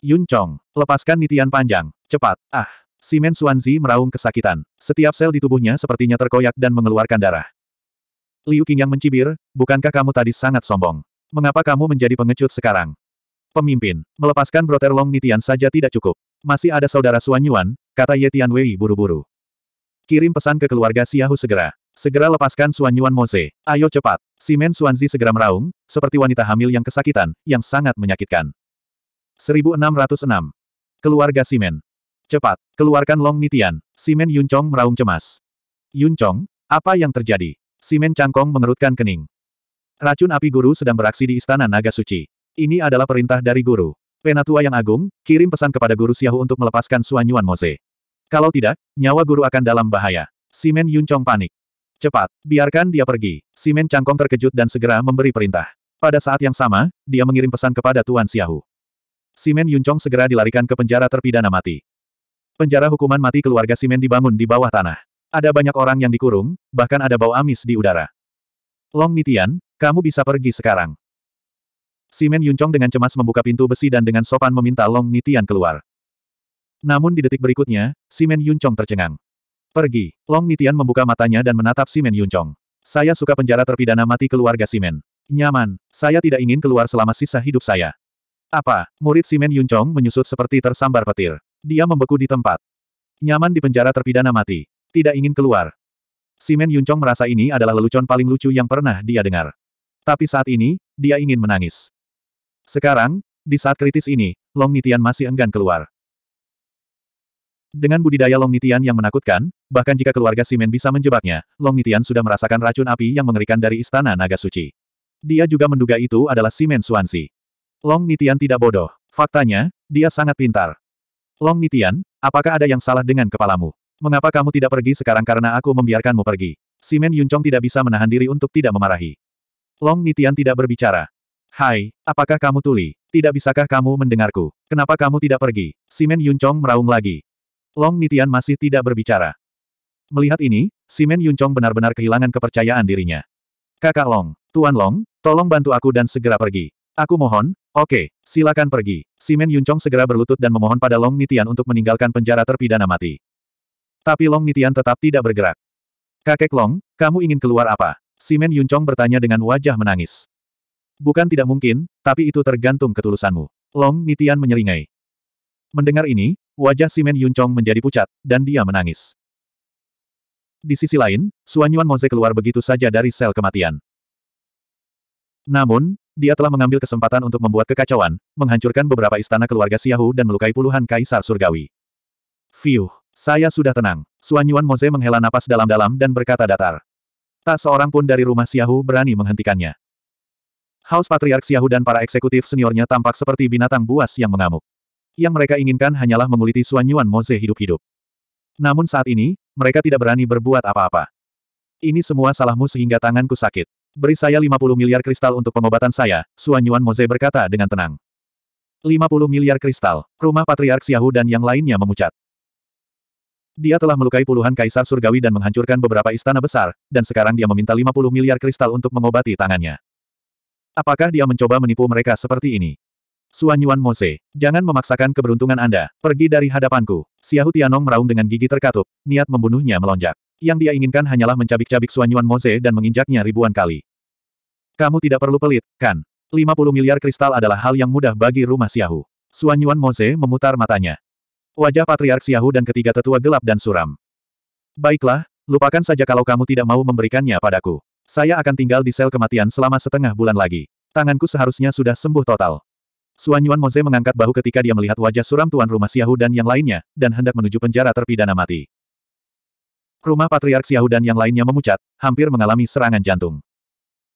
Yun Chong, lepaskan nitian panjang, cepat, ah. Simen Suanzi meraung kesakitan. Setiap sel di tubuhnya sepertinya terkoyak dan mengeluarkan darah. Liu yang mencibir, bukankah kamu tadi sangat sombong? Mengapa kamu menjadi pengecut sekarang? Pemimpin, melepaskan Broter Long Nitian saja tidak cukup. Masih ada saudara Suan Yuan, kata Ye Wei buru-buru. Kirim pesan ke keluarga Xiahu segera. Segera lepaskan Suan Yuan Moze. Ayo cepat. Simen Suanzi segera meraung, seperti wanita hamil yang kesakitan, yang sangat menyakitkan. 1606. Keluarga Simen. Cepat, keluarkan Long Nitian. Simen Yuncong meraung cemas. Yuncong, apa yang terjadi? Simen Cangkong mengerutkan kening. Racun api guru sedang beraksi di istana naga suci. Ini adalah perintah dari guru. Penatua yang agung, kirim pesan kepada guru Xiahu untuk melepaskan Suan Yuan Moze. Kalau tidak, nyawa guru akan dalam bahaya. Simen Yuncong panik. Cepat, biarkan dia pergi. Simen Cangkong terkejut dan segera memberi perintah. Pada saat yang sama, dia mengirim pesan kepada Tuan Xiahu. Simen Yuncong segera dilarikan ke penjara terpidana mati. Penjara hukuman mati keluarga Simen dibangun di bawah tanah. Ada banyak orang yang dikurung, bahkan ada bau amis di udara. Long Nitian, kamu bisa pergi sekarang. Simen Yuncong dengan cemas membuka pintu besi dan dengan sopan meminta Long Nitian keluar. Namun di detik berikutnya, Simen Yuncong tercengang. Pergi. Long Nitian membuka matanya dan menatap Simen Yuncong. Saya suka penjara terpidana mati keluarga Simen. Nyaman. Saya tidak ingin keluar selama sisa hidup saya. Apa? Murid Simen Yuncong menyusut seperti tersambar petir. Dia membeku di tempat. Nyaman di penjara terpidana mati. Tidak ingin keluar. Simen Yuncong merasa ini adalah lelucon paling lucu yang pernah dia dengar. Tapi saat ini, dia ingin menangis. Sekarang, di saat kritis ini, Long Nitian masih enggan keluar. Dengan budidaya Long Nitian yang menakutkan, bahkan jika keluarga Simen bisa menjebaknya, Long Nitian sudah merasakan racun api yang mengerikan dari istana naga suci. Dia juga menduga itu adalah Simen Suansi. Long Nitian tidak bodoh. Faktanya, dia sangat pintar. Long Nitian, apakah ada yang salah dengan kepalamu? Mengapa kamu tidak pergi sekarang karena aku membiarkanmu pergi? Simen Yuncong tidak bisa menahan diri untuk tidak memarahi. Long Nitian tidak berbicara. Hai, apakah kamu tuli? Tidak bisakah kamu mendengarku? Kenapa kamu tidak pergi? Simen Yuncong meraung lagi. Long Mitian masih tidak berbicara. Melihat ini, Simen Yuncong benar-benar kehilangan kepercayaan dirinya. Kakak Long, Tuan Long, tolong bantu aku dan segera pergi. Aku mohon, oke, okay, silakan pergi. Simen Yuncong segera berlutut dan memohon pada Long Mitian untuk meninggalkan penjara terpidana mati. Tapi Long Mitian tetap tidak bergerak. Kakek Long, kamu ingin keluar apa? Simen Yuncong bertanya dengan wajah menangis. Bukan tidak mungkin, tapi itu tergantung ketulusanmu. Long Mitian menyeringai. Mendengar ini, Wajah Simen Yuncong menjadi pucat, dan dia menangis. Di sisi lain, Suanyuan Moze keluar begitu saja dari sel kematian. Namun, dia telah mengambil kesempatan untuk membuat kekacauan, menghancurkan beberapa istana keluarga Xiahu dan melukai puluhan kaisar surgawi. Fiuh, saya sudah tenang. Suanyuan Moze menghela napas dalam-dalam dan berkata datar. Tak seorang pun dari rumah Xiahu berani menghentikannya. Haus Patriark Xiahu dan para eksekutif seniornya tampak seperti binatang buas yang mengamuk. Yang mereka inginkan hanyalah menguliti Suan Yuan Moze hidup-hidup. Namun saat ini, mereka tidak berani berbuat apa-apa. Ini semua salahmu sehingga tanganku sakit. Beri saya 50 miliar kristal untuk pengobatan saya, Suan Yuan Moze berkata dengan tenang. 50 miliar kristal, rumah Patriark Xiahu dan yang lainnya memucat. Dia telah melukai puluhan kaisar surgawi dan menghancurkan beberapa istana besar, dan sekarang dia meminta 50 miliar kristal untuk mengobati tangannya. Apakah dia mencoba menipu mereka seperti ini? Suanyuan Mose, jangan memaksakan keberuntungan Anda, pergi dari hadapanku. Xiahu Tianong meraung dengan gigi terkatup, niat membunuhnya melonjak. Yang dia inginkan hanyalah mencabik-cabik Suanyuan Mose dan menginjaknya ribuan kali. Kamu tidak perlu pelit, kan? 50 miliar kristal adalah hal yang mudah bagi rumah Xiahu. Suanyuan Mose memutar matanya. Wajah Patriark Xiahu dan ketiga tetua gelap dan suram. Baiklah, lupakan saja kalau kamu tidak mau memberikannya padaku. Saya akan tinggal di sel kematian selama setengah bulan lagi. Tanganku seharusnya sudah sembuh total. Suan Yuan Moze mengangkat bahu ketika dia melihat wajah suram tuan rumah Xiahu dan yang lainnya, dan hendak menuju penjara terpidana mati. Rumah Patriark Xiahu dan yang lainnya memucat, hampir mengalami serangan jantung.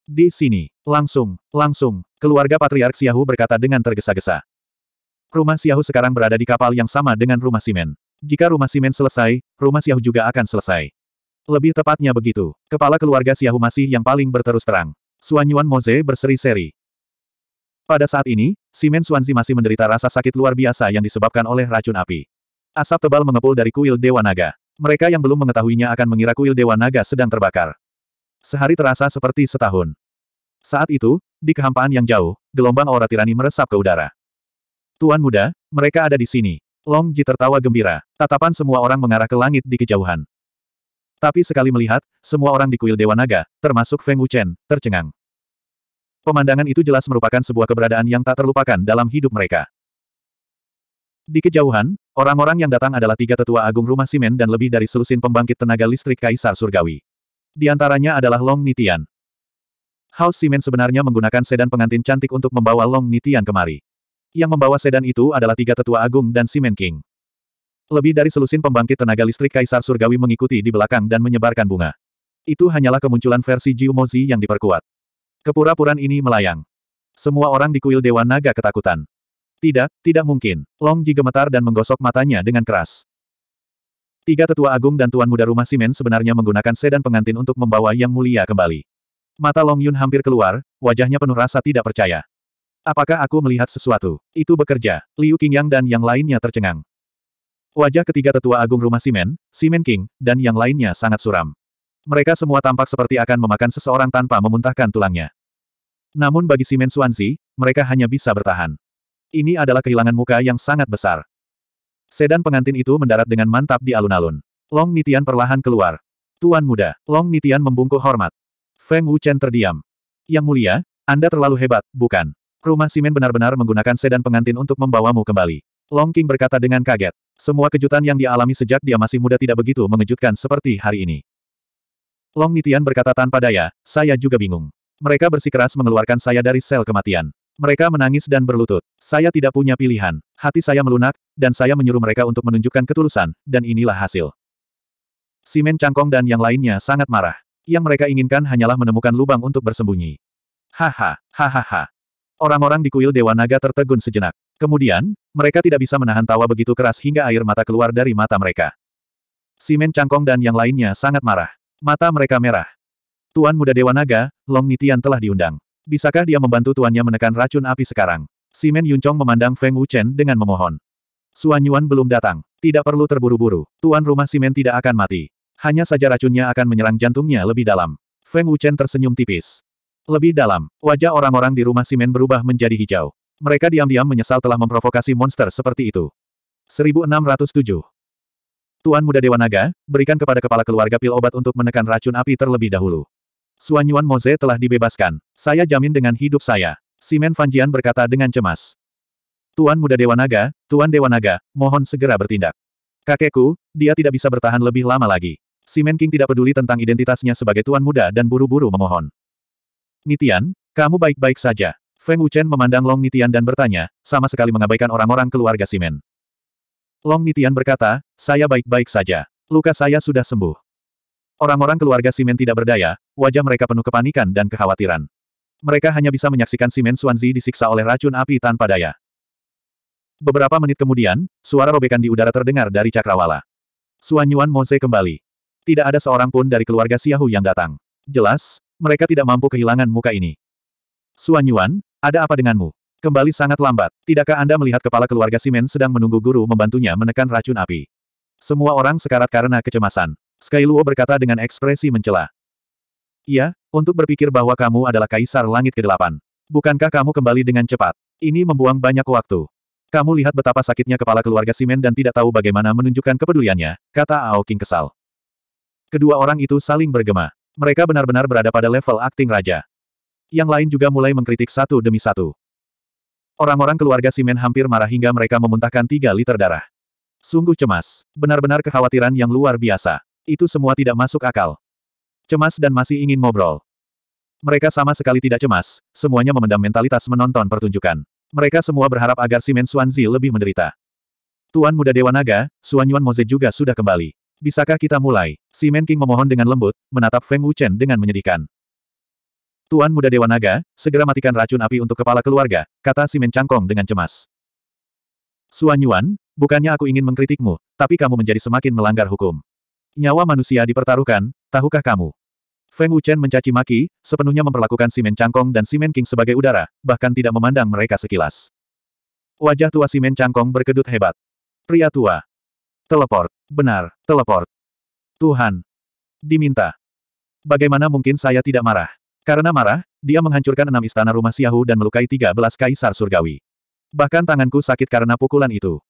Di sini, langsung, langsung, keluarga Patriark Xiahu berkata dengan tergesa-gesa. Rumah Xiahu sekarang berada di kapal yang sama dengan rumah Simen. Jika rumah Simen selesai, rumah Xiahu juga akan selesai. Lebih tepatnya begitu, kepala keluarga Xiahu masih yang paling berterus terang. Suan Yuan Moze berseri-seri. Pada saat ini, Simen Suanzi masih menderita rasa sakit luar biasa yang disebabkan oleh racun api. Asap tebal mengepul dari kuil Dewa Naga. Mereka yang belum mengetahuinya akan mengira kuil Dewa Naga sedang terbakar. Sehari terasa seperti setahun. Saat itu, di kehampaan yang jauh, gelombang aura tirani meresap ke udara. Tuan muda, mereka ada di sini. Long Ji tertawa gembira, tatapan semua orang mengarah ke langit di kejauhan. Tapi sekali melihat, semua orang di kuil Dewa Naga, termasuk Feng Wuchen, tercengang. Pemandangan itu jelas merupakan sebuah keberadaan yang tak terlupakan dalam hidup mereka. Di kejauhan, orang-orang yang datang adalah tiga tetua agung rumah simen dan lebih dari selusin pembangkit tenaga listrik Kaisar Surgawi. Di antaranya adalah Long Nitian. House Simen sebenarnya menggunakan sedan pengantin cantik untuk membawa Long Nitian kemari. Yang membawa sedan itu adalah tiga tetua agung dan Simen King. Lebih dari selusin pembangkit tenaga listrik Kaisar Surgawi mengikuti di belakang dan menyebarkan bunga. Itu hanyalah kemunculan versi Mozi yang diperkuat. Kepura-puran ini melayang. Semua orang di kuil Dewa Naga ketakutan. Tidak, tidak mungkin. Long Ji gemetar dan menggosok matanya dengan keras. Tiga tetua agung dan tuan muda rumah simen sebenarnya menggunakan sedan pengantin untuk membawa Yang Mulia kembali. Mata Long Yun hampir keluar, wajahnya penuh rasa tidak percaya. Apakah aku melihat sesuatu? Itu bekerja. Liu Qingyang dan yang lainnya tercengang. Wajah ketiga tetua agung rumah Simen, Simen King, dan yang lainnya sangat suram. Mereka semua tampak seperti akan memakan seseorang tanpa memuntahkan tulangnya. Namun bagi Simen Suanzi, mereka hanya bisa bertahan. Ini adalah kehilangan muka yang sangat besar. Sedan pengantin itu mendarat dengan mantap di alun-alun. Long Nitian perlahan keluar. Tuan muda, Long Nitian membungkuk hormat. Feng Wuchen terdiam. Yang mulia, Anda terlalu hebat, bukan? Rumah Simen benar-benar menggunakan sedan pengantin untuk membawamu kembali. Long King berkata dengan kaget. Semua kejutan yang dialami sejak dia masih muda tidak begitu mengejutkan seperti hari ini. Long Mitian berkata tanpa daya, saya juga bingung. Mereka bersikeras mengeluarkan saya dari sel kematian. Mereka menangis dan berlutut. Saya tidak punya pilihan. Hati saya melunak, dan saya menyuruh mereka untuk menunjukkan ketulusan, dan inilah hasil. Simen Cangkong dan yang lainnya sangat marah. Yang mereka inginkan hanyalah menemukan lubang untuk bersembunyi. Haha, hahaha. Orang-orang di kuil Dewa Naga tertegun sejenak. Kemudian, mereka tidak bisa menahan tawa begitu keras hingga air mata keluar dari mata mereka. Simen Cangkong dan yang lainnya sangat marah. Mata mereka merah. Tuan muda Dewa Naga, Long Nitian telah diundang. Bisakah dia membantu tuannya menekan racun api sekarang? Simen Yuncong memandang Feng Wuchen dengan memohon. Suan Yuan belum datang. Tidak perlu terburu-buru. Tuan rumah Simen tidak akan mati. Hanya saja racunnya akan menyerang jantungnya lebih dalam. Feng Wuchen tersenyum tipis. Lebih dalam, wajah orang-orang di rumah Simen berubah menjadi hijau. Mereka diam-diam menyesal telah memprovokasi monster seperti itu. 1607 Tuan Muda Dewa Naga, berikan kepada kepala keluarga pil obat untuk menekan racun api terlebih dahulu. Suan Yuan Moze telah dibebaskan. Saya jamin dengan hidup saya. Simen Fanjian berkata dengan cemas. Tuan Muda Dewa Naga, Tuan Dewa Naga, mohon segera bertindak. Kakekku, dia tidak bisa bertahan lebih lama lagi. Simen King tidak peduli tentang identitasnya sebagai Tuan Muda dan buru-buru memohon. Nitian, kamu baik-baik saja. Feng Wuchen memandang Long Nitian dan bertanya, sama sekali mengabaikan orang-orang keluarga Simen. Long Nitian berkata, saya baik-baik saja. Luka saya sudah sembuh. Orang-orang keluarga Simen tidak berdaya, wajah mereka penuh kepanikan dan kekhawatiran. Mereka hanya bisa menyaksikan Simen Suanzi disiksa oleh racun api tanpa daya. Beberapa menit kemudian, suara robekan di udara terdengar dari Cakrawala. Suan Yuan Monse kembali. Tidak ada seorang pun dari keluarga Xiahu yang datang. Jelas, mereka tidak mampu kehilangan muka ini. Suan Yuan, ada apa denganmu? Kembali sangat lambat. Tidakkah Anda melihat kepala keluarga Simen sedang menunggu guru membantunya menekan racun api? Semua orang sekarat karena kecemasan. Skyluo berkata dengan ekspresi mencela. Iya, untuk berpikir bahwa kamu adalah Kaisar Langit ke-8. Bukankah kamu kembali dengan cepat? Ini membuang banyak waktu. Kamu lihat betapa sakitnya kepala keluarga Simen dan tidak tahu bagaimana menunjukkan kepeduliannya, kata Ao King kesal. Kedua orang itu saling bergema. Mereka benar-benar berada pada level akting raja. Yang lain juga mulai mengkritik satu demi satu. Orang-orang keluarga Simen hampir marah hingga mereka memuntahkan tiga liter darah. Sungguh cemas. Benar-benar kekhawatiran yang luar biasa. Itu semua tidak masuk akal. Cemas dan masih ingin ngobrol. Mereka sama sekali tidak cemas, semuanya memendam mentalitas menonton pertunjukan. Mereka semua berharap agar Simen Xuanzi lebih menderita. Tuan Muda Dewa Naga, Xuan Yuan Moze juga sudah kembali. Bisakah kita mulai? Simen King memohon dengan lembut, menatap Feng Wuchen dengan menyedihkan. Tuan Muda Dewa Naga, segera matikan racun api untuk kepala keluarga, kata si mencangkong dengan cemas. Suan Yuan, bukannya aku ingin mengkritikmu, tapi kamu menjadi semakin melanggar hukum. Nyawa manusia dipertaruhkan, tahukah kamu? Feng Wuchen mencaci maki, sepenuhnya memperlakukan Simen Cangkong dan Simen King sebagai udara, bahkan tidak memandang mereka sekilas. Wajah tua Simen Cangkong berkedut hebat. Pria tua. Teleport. Benar, teleport. Tuhan. Diminta. Bagaimana mungkin saya tidak marah? Karena marah, dia menghancurkan enam istana rumah Siahu dan melukai tiga belas kaisar surgawi. Bahkan tanganku sakit karena pukulan itu.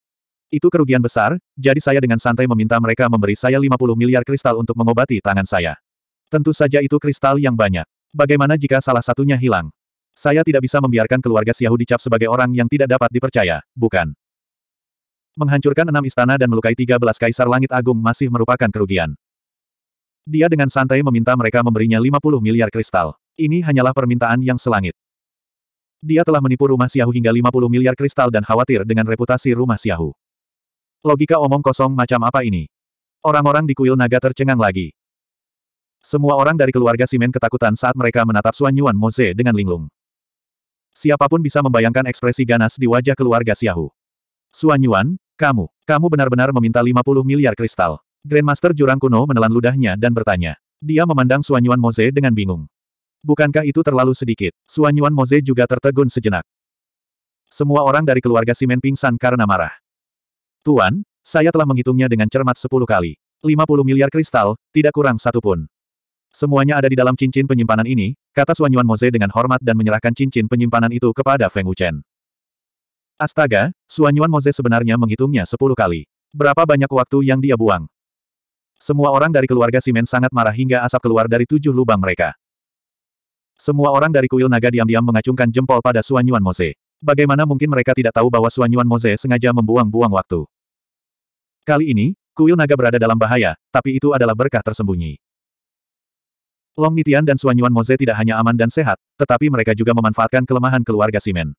Itu kerugian besar, jadi saya dengan santai meminta mereka memberi saya 50 miliar kristal untuk mengobati tangan saya. Tentu saja itu kristal yang banyak. Bagaimana jika salah satunya hilang? Saya tidak bisa membiarkan keluarga Siahu dicap sebagai orang yang tidak dapat dipercaya, bukan? Menghancurkan enam istana dan melukai tiga belas kaisar langit agung masih merupakan kerugian. Dia dengan santai meminta mereka memberinya 50 miliar kristal. Ini hanyalah permintaan yang selangit. Dia telah menipu rumah Xiahu hingga 50 miliar kristal dan khawatir dengan reputasi rumah Xiahu. Logika omong kosong macam apa ini? Orang-orang di kuil naga tercengang lagi. Semua orang dari keluarga Simen ketakutan saat mereka menatap Suan Yuan Moze dengan linglung. Siapapun bisa membayangkan ekspresi ganas di wajah keluarga Xiahu. Suan Yuan, kamu, kamu benar-benar meminta 50 miliar kristal. Grandmaster Jurang Kuno menelan ludahnya dan bertanya. Dia memandang Suan Yuan Moze dengan bingung. Bukankah itu terlalu sedikit? Suanyuan Moze juga tertegun sejenak. Semua orang dari keluarga Simen pingsan karena marah. Tuan, saya telah menghitungnya dengan cermat sepuluh kali. 50 miliar kristal, tidak kurang satu pun. Semuanya ada di dalam cincin penyimpanan ini, kata Suanyuan Moze dengan hormat dan menyerahkan cincin penyimpanan itu kepada Feng Wuchen. Astaga, Suanyuan Moze sebenarnya menghitungnya sepuluh kali. Berapa banyak waktu yang dia buang? Semua orang dari keluarga Simen sangat marah hingga asap keluar dari tujuh lubang mereka. Semua orang dari kuil naga diam-diam mengacungkan jempol pada Suanyuan Moze. Bagaimana mungkin mereka tidak tahu bahwa Suanyuan Moze sengaja membuang-buang waktu? Kali ini, kuil naga berada dalam bahaya, tapi itu adalah berkah tersembunyi. Long Nitian dan Suanyuan Moze tidak hanya aman dan sehat, tetapi mereka juga memanfaatkan kelemahan keluarga Simen.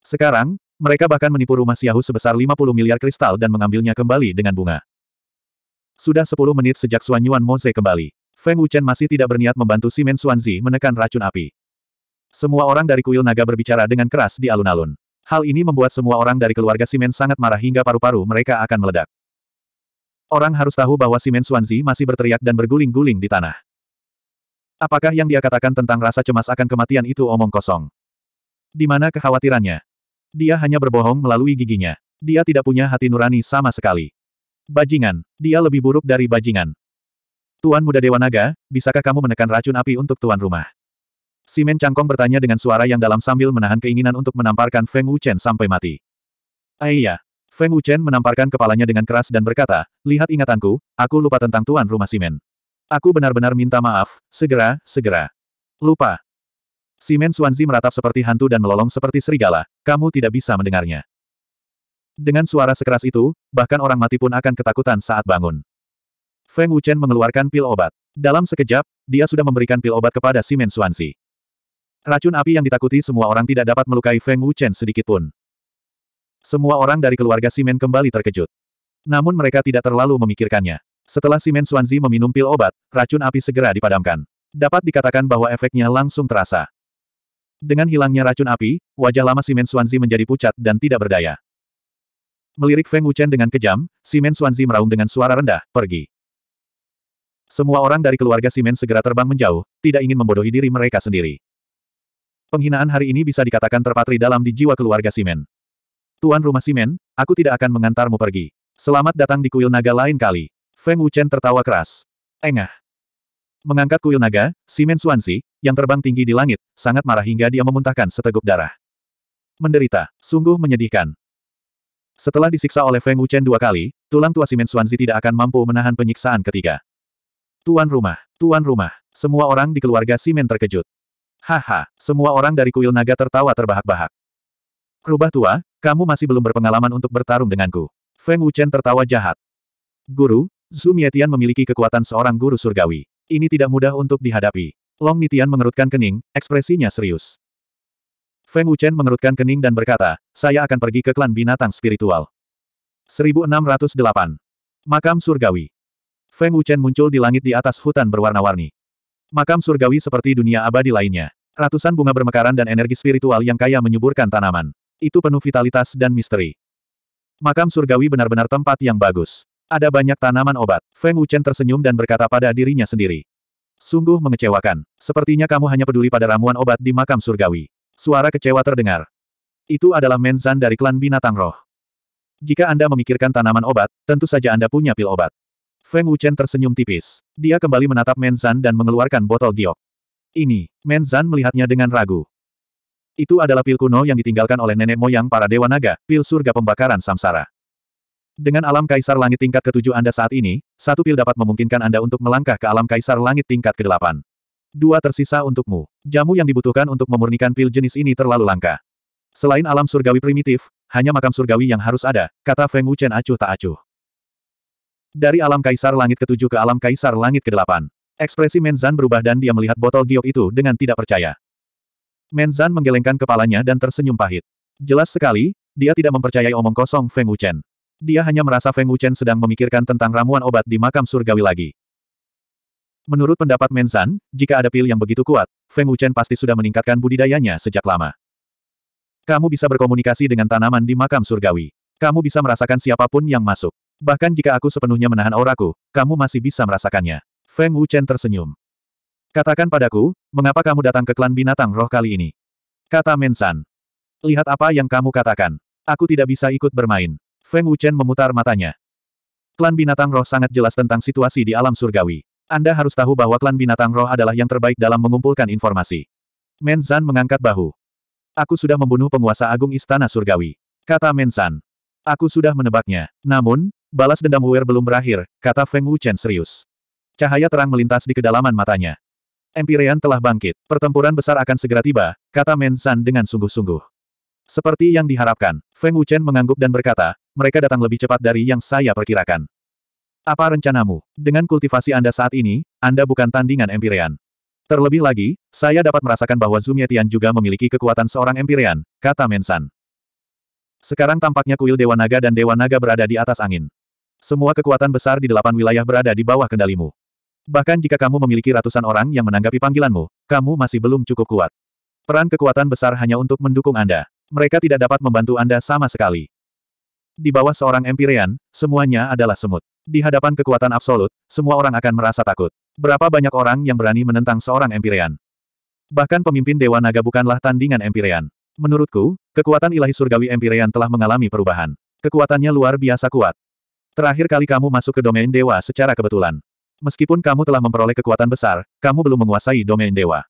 Sekarang, mereka bahkan menipu rumah Xiahu sebesar 50 miliar kristal dan mengambilnya kembali dengan bunga. Sudah 10 menit sejak Suanyuan Moze kembali. Feng Wuchen masih tidak berniat membantu Simen Xuanzi menekan racun api. Semua orang dari kuil naga berbicara dengan keras di alun-alun. Hal ini membuat semua orang dari keluarga Simen sangat marah hingga paru-paru mereka akan meledak. Orang harus tahu bahwa Simen Suanzi masih berteriak dan berguling-guling di tanah. Apakah yang dia katakan tentang rasa cemas akan kematian itu omong kosong? Di mana kekhawatirannya? Dia hanya berbohong melalui giginya. Dia tidak punya hati nurani sama sekali. Bajingan. Dia lebih buruk dari bajingan. Tuan Muda Dewa Naga, bisakah kamu menekan racun api untuk tuan rumah? Simen Cangkong bertanya dengan suara yang dalam sambil menahan keinginan untuk menamparkan Feng Wuchen sampai mati. Aiyah, ah Feng Wuchen menamparkan kepalanya dengan keras dan berkata, Lihat ingatanku, aku lupa tentang tuan rumah Simen. Aku benar-benar minta maaf, segera, segera. Lupa. Simen Suanzi meratap seperti hantu dan melolong seperti serigala, kamu tidak bisa mendengarnya. Dengan suara sekeras itu, bahkan orang mati pun akan ketakutan saat bangun. Feng Wuchen mengeluarkan pil obat. Dalam sekejap, dia sudah memberikan pil obat kepada Simen Xuanzi. Racun api yang ditakuti semua orang tidak dapat melukai Feng Wuchen sedikitpun. Semua orang dari keluarga Simen kembali terkejut. Namun mereka tidak terlalu memikirkannya. Setelah Simen Suanzi meminum pil obat, racun api segera dipadamkan. Dapat dikatakan bahwa efeknya langsung terasa. Dengan hilangnya racun api, wajah lama Simen Suanzi menjadi pucat dan tidak berdaya. Melirik Feng Wuchen dengan kejam, Simen Suanzi meraung dengan suara rendah, pergi. Semua orang dari keluarga Simen segera terbang menjauh, tidak ingin membodohi diri mereka sendiri. Penghinaan hari ini bisa dikatakan terpatri dalam di jiwa keluarga Simen. Tuan rumah Simen, aku tidak akan mengantarmu pergi. Selamat datang di kuil naga lain kali. Feng Wuchen tertawa keras. Engah. Mengangkat kuil naga, Simen Suansi, yang terbang tinggi di langit, sangat marah hingga dia memuntahkan seteguk darah. Menderita, sungguh menyedihkan. Setelah disiksa oleh Feng Wuchen dua kali, tulang tua Simen Suanzi tidak akan mampu menahan penyiksaan ketiga. Tuan rumah, tuan rumah, semua orang di keluarga Simen terkejut. Haha, semua orang dari kuil naga tertawa terbahak-bahak. Rubah tua, kamu masih belum berpengalaman untuk bertarung denganku. Feng Wuchen tertawa jahat. Guru, Zhu Mietian memiliki kekuatan seorang guru surgawi. Ini tidak mudah untuk dihadapi. Long Mitian mengerutkan kening, ekspresinya serius. Feng Wuchen mengerutkan kening dan berkata, saya akan pergi ke klan binatang spiritual. 1608. Makam Surgawi Feng Wuchen muncul di langit di atas hutan berwarna-warni. Makam surgawi seperti dunia abadi lainnya. Ratusan bunga bermekaran dan energi spiritual yang kaya menyuburkan tanaman. Itu penuh vitalitas dan misteri. Makam surgawi benar-benar tempat yang bagus. Ada banyak tanaman obat. Feng Wuchen tersenyum dan berkata pada dirinya sendiri. Sungguh mengecewakan. Sepertinya kamu hanya peduli pada ramuan obat di makam surgawi. Suara kecewa terdengar. Itu adalah Menzan dari klan binatang roh. Jika Anda memikirkan tanaman obat, tentu saja Anda punya pil obat. Feng Wuchen tersenyum tipis. Dia kembali menatap Menzan dan mengeluarkan botol giok. Ini, Menzan melihatnya dengan ragu. Itu adalah pil kuno yang ditinggalkan oleh nenek moyang para dewa naga, pil surga pembakaran samsara. Dengan alam kaisar langit tingkat ketujuh Anda saat ini, satu pil dapat memungkinkan Anda untuk melangkah ke alam kaisar langit tingkat kedelapan. Dua tersisa untukmu. Jamu yang dibutuhkan untuk memurnikan pil jenis ini terlalu langka. Selain alam surgawi primitif, hanya makam surgawi yang harus ada, kata Feng Wuchen acuh tak acuh. Dari alam kaisar langit ketujuh ke alam kaisar langit kedelapan. Ekspresi Menzan berubah dan dia melihat botol giok itu dengan tidak percaya. Menzan menggelengkan kepalanya dan tersenyum pahit. Jelas sekali, dia tidak mempercayai omong kosong Feng Wuchen. Dia hanya merasa Feng Wuchen sedang memikirkan tentang ramuan obat di makam surgawi lagi. Menurut pendapat Menzan, jika ada pil yang begitu kuat, Feng Wuchen pasti sudah meningkatkan budidayanya sejak lama. Kamu bisa berkomunikasi dengan tanaman di makam surgawi. Kamu bisa merasakan siapapun yang masuk. Bahkan jika aku sepenuhnya menahan auraku, kamu masih bisa merasakannya. Feng Wuchen tersenyum. Katakan padaku, mengapa kamu datang ke klan binatang roh kali ini? Kata Mensan. Lihat apa yang kamu katakan. Aku tidak bisa ikut bermain. Feng Wuchen memutar matanya. Klan binatang roh sangat jelas tentang situasi di alam surgawi. Anda harus tahu bahwa klan binatang roh adalah yang terbaik dalam mengumpulkan informasi. Mensan mengangkat bahu. Aku sudah membunuh penguasa agung istana surgawi. Kata Mensan. Aku sudah menebaknya. Namun, Balas dendam Wuer belum berakhir, kata Feng Wuchen serius. Cahaya terang melintas di kedalaman matanya. Empirean telah bangkit, pertempuran besar akan segera tiba, kata Men San dengan sungguh-sungguh. Seperti yang diharapkan, Feng Wuchen mengangguk dan berkata, mereka datang lebih cepat dari yang saya perkirakan. Apa rencanamu? Dengan kultivasi Anda saat ini, Anda bukan tandingan Empirean. Terlebih lagi, saya dapat merasakan bahwa Zumietian juga memiliki kekuatan seorang Empirean, kata Mensan. Sekarang tampaknya kuil Dewa Naga dan Dewa Naga berada di atas angin. Semua kekuatan besar di delapan wilayah berada di bawah kendalimu. Bahkan jika kamu memiliki ratusan orang yang menanggapi panggilanmu, kamu masih belum cukup kuat. Peran kekuatan besar hanya untuk mendukung Anda. Mereka tidak dapat membantu Anda sama sekali. Di bawah seorang Empyrean, semuanya adalah semut. Di hadapan kekuatan absolut, semua orang akan merasa takut. Berapa banyak orang yang berani menentang seorang Empyrean? Bahkan pemimpin Dewa Naga bukanlah tandingan Empyrean. Menurutku, kekuatan ilahi surgawi Empyrean telah mengalami perubahan. Kekuatannya luar biasa kuat. Terakhir kali kamu masuk ke domain dewa secara kebetulan. Meskipun kamu telah memperoleh kekuatan besar, kamu belum menguasai domain dewa.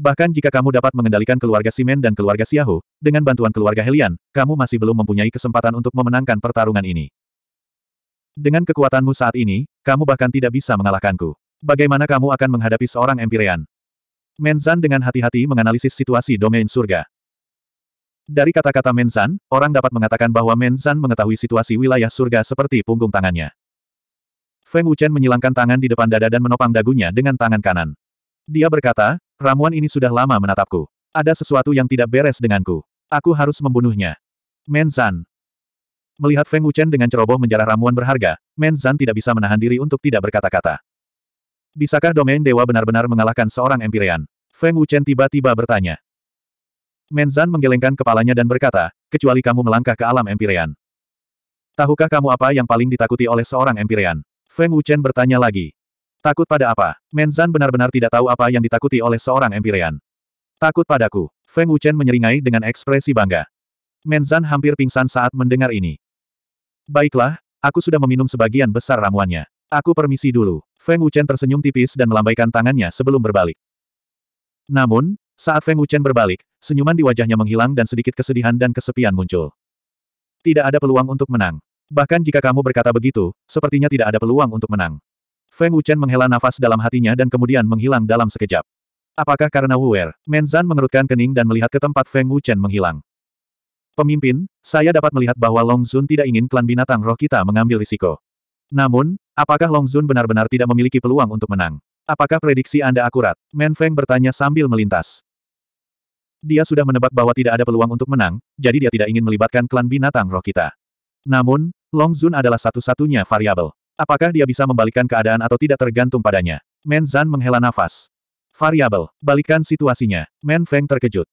Bahkan jika kamu dapat mengendalikan keluarga Simen dan keluarga Siahu, dengan bantuan keluarga Helian, kamu masih belum mempunyai kesempatan untuk memenangkan pertarungan ini. Dengan kekuatanmu saat ini, kamu bahkan tidak bisa mengalahkanku. Bagaimana kamu akan menghadapi seorang Empyrean? Menzan dengan hati-hati menganalisis situasi domain surga. Dari kata-kata Menzan, orang dapat mengatakan bahwa Menzan mengetahui situasi wilayah surga seperti punggung tangannya. Feng Wuchen menyilangkan tangan di depan dada dan menopang dagunya dengan tangan kanan. Dia berkata, ramuan ini sudah lama menatapku. Ada sesuatu yang tidak beres denganku. Aku harus membunuhnya. Menzan Melihat Feng Wuchen dengan ceroboh menjarah ramuan berharga, Menzan tidak bisa menahan diri untuk tidak berkata-kata. Bisakah domain dewa benar-benar mengalahkan seorang Empirean? Feng Wuchen tiba-tiba bertanya. Menzan menggelengkan kepalanya dan berkata, kecuali kamu melangkah ke alam Empyrean. Tahukah kamu apa yang paling ditakuti oleh seorang Empyrean? Feng Wuchen bertanya lagi. Takut pada apa? Menzan benar-benar tidak tahu apa yang ditakuti oleh seorang Empyrean. Takut padaku. Feng Wuchen menyeringai dengan ekspresi bangga. Menzan hampir pingsan saat mendengar ini. Baiklah, aku sudah meminum sebagian besar ramuannya. Aku permisi dulu. Feng Wuchen tersenyum tipis dan melambaikan tangannya sebelum berbalik. Namun, saat Feng Wuchen berbalik, senyuman di wajahnya menghilang dan sedikit kesedihan dan kesepian muncul. Tidak ada peluang untuk menang. Bahkan jika kamu berkata begitu, sepertinya tidak ada peluang untuk menang. Feng Wuchen menghela nafas dalam hatinya dan kemudian menghilang dalam sekejap. Apakah karena Wu Er? Menzan mengerutkan kening dan melihat ke tempat Feng Wuchen menghilang. Pemimpin, saya dapat melihat bahwa Long Zun tidak ingin klan binatang roh kita mengambil risiko. Namun, apakah Long Zun benar-benar tidak memiliki peluang untuk menang? Apakah prediksi Anda akurat? Men Feng bertanya sambil melintas. Dia sudah menebak bahwa tidak ada peluang untuk menang, jadi dia tidak ingin melibatkan klan binatang roh kita. Namun, Long Zun adalah satu-satunya variabel. Apakah dia bisa membalikkan keadaan atau tidak tergantung padanya? Men Zan menghela nafas. Variabel, balikan situasinya. Men Feng terkejut.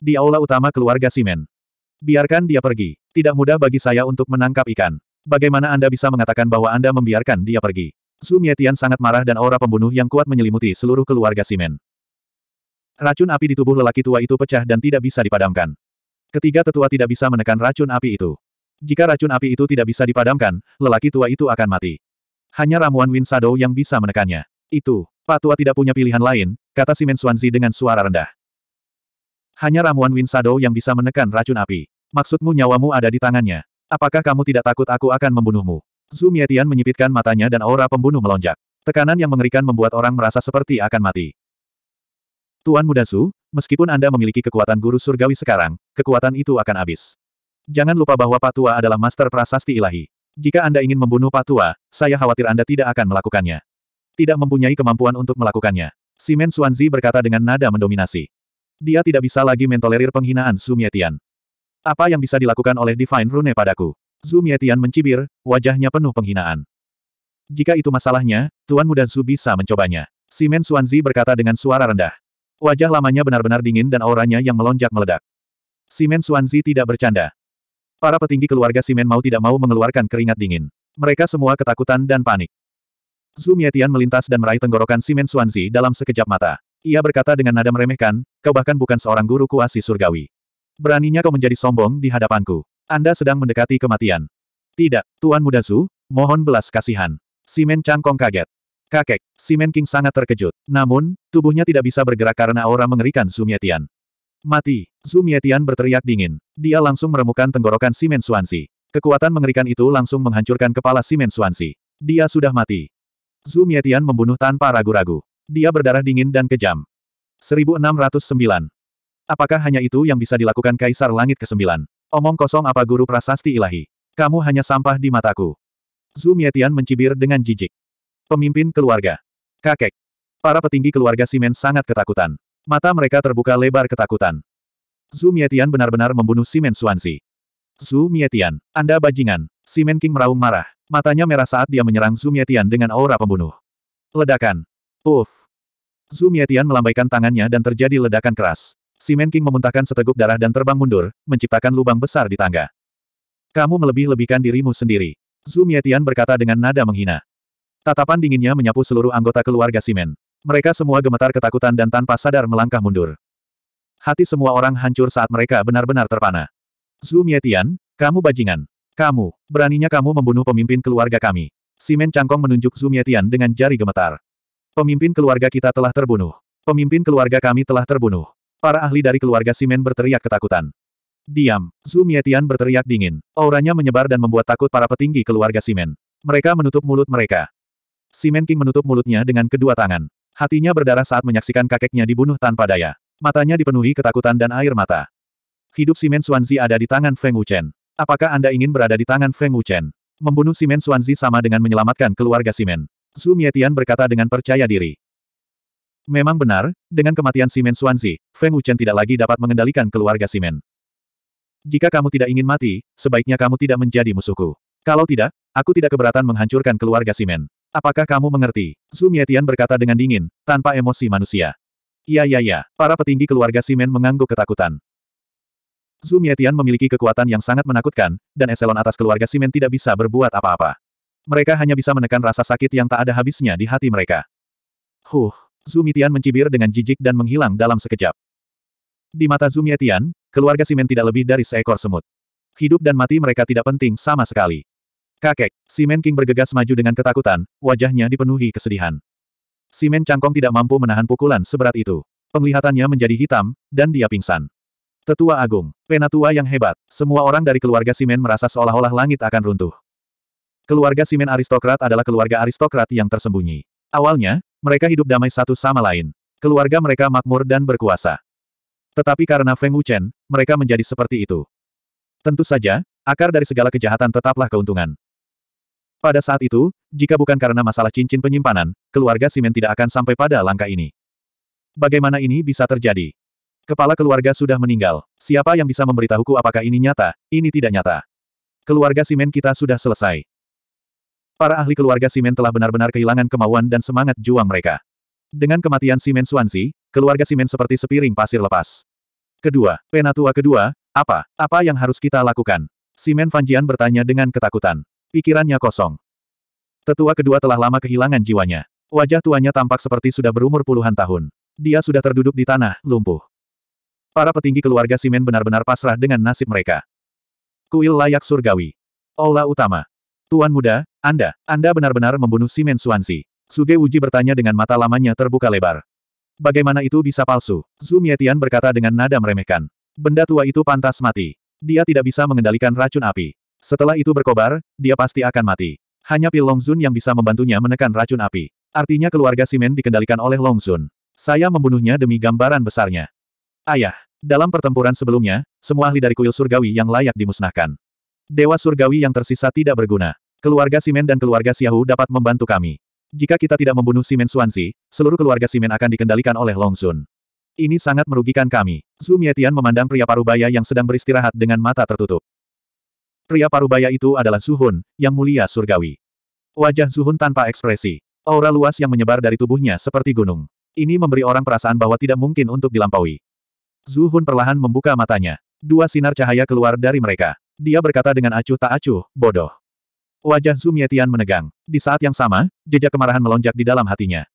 Di aula utama keluarga Simen. Biarkan dia pergi. Tidak mudah bagi saya untuk menangkap ikan. Bagaimana Anda bisa mengatakan bahwa Anda membiarkan dia pergi? Su Mietian sangat marah dan aura pembunuh yang kuat menyelimuti seluruh keluarga Simen. Racun api di tubuh lelaki tua itu pecah dan tidak bisa dipadamkan. Ketiga tetua tidak bisa menekan racun api itu. Jika racun api itu tidak bisa dipadamkan, lelaki tua itu akan mati. Hanya ramuan winsado Shadow yang bisa menekannya. Itu, Pak tua tidak punya pilihan lain, kata Simen Suanzi dengan suara rendah. Hanya ramuan winsado Shadow yang bisa menekan racun api. Maksudmu nyawamu ada di tangannya. Apakah kamu tidak takut aku akan membunuhmu? Zhu Mietian menyipitkan matanya dan aura pembunuh melonjak. Tekanan yang mengerikan membuat orang merasa seperti akan mati. Tuan Muda Su, meskipun Anda memiliki kekuatan guru surgawi sekarang, kekuatan itu akan habis. Jangan lupa bahwa Patua adalah master prasasti ilahi. Jika Anda ingin membunuh Patua, saya khawatir Anda tidak akan melakukannya. Tidak mempunyai kemampuan untuk melakukannya. Simen Suanzi berkata dengan nada mendominasi. Dia tidak bisa lagi mentolerir penghinaan Su Apa yang bisa dilakukan oleh Divine Rune padaku? Zu mencibir, wajahnya penuh penghinaan. Jika itu masalahnya, Tuan Muda bisa mencobanya. Simen Suanzi berkata dengan suara rendah. Wajah lamanya benar-benar dingin dan auranya yang melonjak meledak. Simen Suanzi tidak bercanda. Para petinggi keluarga Simen mau tidak mau mengeluarkan keringat dingin. Mereka semua ketakutan dan panik. Zhu Mietian melintas dan meraih tenggorokan Simen Suanzi dalam sekejap mata. Ia berkata dengan nada meremehkan, kau bahkan bukan seorang guru kuasi surgawi. Beraninya kau menjadi sombong di hadapanku. Anda sedang mendekati kematian. Tidak, Tuan Muda Zhu, mohon belas kasihan. Simen Changkong kaget. Kakek, Simen King sangat terkejut. Namun, tubuhnya tidak bisa bergerak karena aura mengerikan Sumietian. Mati! Sumietian berteriak dingin. Dia langsung meremukkan tenggorokan Simen Suansi. Kekuatan mengerikan itu langsung menghancurkan kepala Simen Suansi. Dia sudah mati. Sumietian membunuh tanpa ragu-ragu. Dia berdarah dingin dan kejam. 1609. Apakah hanya itu yang bisa dilakukan Kaisar Langit ke-9? Omong kosong apa guru prasasti ilahi? Kamu hanya sampah di mataku. Zumietian mencibir dengan jijik. Pemimpin keluarga. Kakek. Para petinggi keluarga Simen sangat ketakutan. Mata mereka terbuka lebar ketakutan. Zhu Mietian benar-benar membunuh Simen Suanzi. Zhu Mietian, Anda bajingan. Simen King meraung marah. Matanya merah saat dia menyerang Zhu Mietian dengan aura pembunuh. Ledakan. Uff. Zhu Mietian melambaikan tangannya dan terjadi ledakan keras. Simen King memuntahkan seteguk darah dan terbang mundur, menciptakan lubang besar di tangga. Kamu melebih-lebihkan dirimu sendiri. Zhu Mietian berkata dengan nada menghina. Tatapan dinginnya menyapu seluruh anggota keluarga Simen. Mereka semua gemetar ketakutan dan tanpa sadar melangkah mundur. Hati semua orang hancur saat mereka benar-benar terpana. Zhu Mietian, kamu bajingan. Kamu, beraninya kamu membunuh pemimpin keluarga kami. Simen Cangkong menunjuk Zhu Mietian dengan jari gemetar. Pemimpin keluarga kita telah terbunuh. Pemimpin keluarga kami telah terbunuh. Para ahli dari keluarga Simen berteriak ketakutan. Diam, Zhu Mietian berteriak dingin. Auranya menyebar dan membuat takut para petinggi keluarga Simen. Mereka menutup mulut mereka. Simen King menutup mulutnya dengan kedua tangan. Hatinya berdarah saat menyaksikan kakeknya dibunuh tanpa daya. Matanya dipenuhi ketakutan dan air mata. Hidup Si Simen Suanzi ada di tangan Feng Wuchen. Apakah Anda ingin berada di tangan Feng Wuchen? Membunuh Si Simen Suanzi sama dengan menyelamatkan keluarga Si Simen. Zhu Mietian berkata dengan percaya diri. Memang benar, dengan kematian Si Simen Suanzi, Feng Wuchen tidak lagi dapat mengendalikan keluarga Si Simen. Jika kamu tidak ingin mati, sebaiknya kamu tidak menjadi musuhku. Kalau tidak, aku tidak keberatan menghancurkan keluarga Simen. Apakah kamu mengerti? Su Mietian berkata dengan dingin, tanpa emosi manusia. Ya ya ya, para petinggi keluarga Simen mengangguk ketakutan. Su Mietian memiliki kekuatan yang sangat menakutkan, dan eselon atas keluarga Simen tidak bisa berbuat apa-apa. Mereka hanya bisa menekan rasa sakit yang tak ada habisnya di hati mereka. Huh, Su Mietian mencibir dengan jijik dan menghilang dalam sekejap. Di mata Zhu Mietian, keluarga Simen tidak lebih dari seekor semut. Hidup dan mati mereka tidak penting sama sekali. Kakek, Si Men King bergegas maju dengan ketakutan, wajahnya dipenuhi kesedihan. Si Men Cangkong tidak mampu menahan pukulan seberat itu. Penglihatannya menjadi hitam, dan dia pingsan. Tetua Agung, penatua yang hebat, semua orang dari keluarga Simen merasa seolah-olah langit akan runtuh. Keluarga Simen aristokrat adalah keluarga aristokrat yang tersembunyi. Awalnya, mereka hidup damai satu sama lain. Keluarga mereka makmur dan berkuasa. Tetapi karena Feng Wuchen, mereka menjadi seperti itu. Tentu saja, akar dari segala kejahatan tetaplah keuntungan. Pada saat itu, jika bukan karena masalah cincin penyimpanan, keluarga Simen tidak akan sampai pada langkah ini. Bagaimana ini bisa terjadi? Kepala keluarga sudah meninggal. Siapa yang bisa memberitahuku apakah ini nyata, ini tidak nyata. Keluarga Simen kita sudah selesai. Para ahli keluarga Simen telah benar-benar kehilangan kemauan dan semangat juang mereka. Dengan kematian Simen Suansi, keluarga Simen seperti sepiring pasir lepas. Kedua, penatua kedua, apa? Apa yang harus kita lakukan? Simen Fanjian bertanya dengan ketakutan. Pikirannya kosong. Tetua kedua telah lama kehilangan jiwanya. Wajah tuanya tampak seperti sudah berumur puluhan tahun. Dia sudah terduduk di tanah, lumpuh. Para petinggi keluarga Simen benar-benar pasrah dengan nasib mereka. Kuil layak surgawi. Ola utama. Tuan muda, Anda, Anda benar-benar membunuh Simen Suansi. Suge Wuji bertanya dengan mata lamanya terbuka lebar. Bagaimana itu bisa palsu? Zhu Mietian berkata dengan nada meremehkan. Benda tua itu pantas mati. Dia tidak bisa mengendalikan racun api. Setelah itu berkobar, dia pasti akan mati. Hanya Pil Longzun yang bisa membantunya menekan racun api. Artinya keluarga Simen dikendalikan oleh Longzun. Saya membunuhnya demi gambaran besarnya. Ayah, dalam pertempuran sebelumnya, semua ahli dari kuil surgawi yang layak dimusnahkan. Dewa surgawi yang tersisa tidak berguna. Keluarga Simen dan keluarga Xiahu dapat membantu kami. Jika kita tidak membunuh Simen Suansi, seluruh keluarga Simen akan dikendalikan oleh Longzun. Ini sangat merugikan kami. Zhu Mietian memandang pria parubaya yang sedang beristirahat dengan mata tertutup. Pria parubaya itu adalah Zuhun, yang mulia surgawi. Wajah Zuhun tanpa ekspresi. Aura luas yang menyebar dari tubuhnya seperti gunung. Ini memberi orang perasaan bahwa tidak mungkin untuk dilampaui. Zuhun perlahan membuka matanya. Dua sinar cahaya keluar dari mereka. Dia berkata dengan acuh tak acuh, bodoh. Wajah Zu Mietian menegang. Di saat yang sama, jejak kemarahan melonjak di dalam hatinya.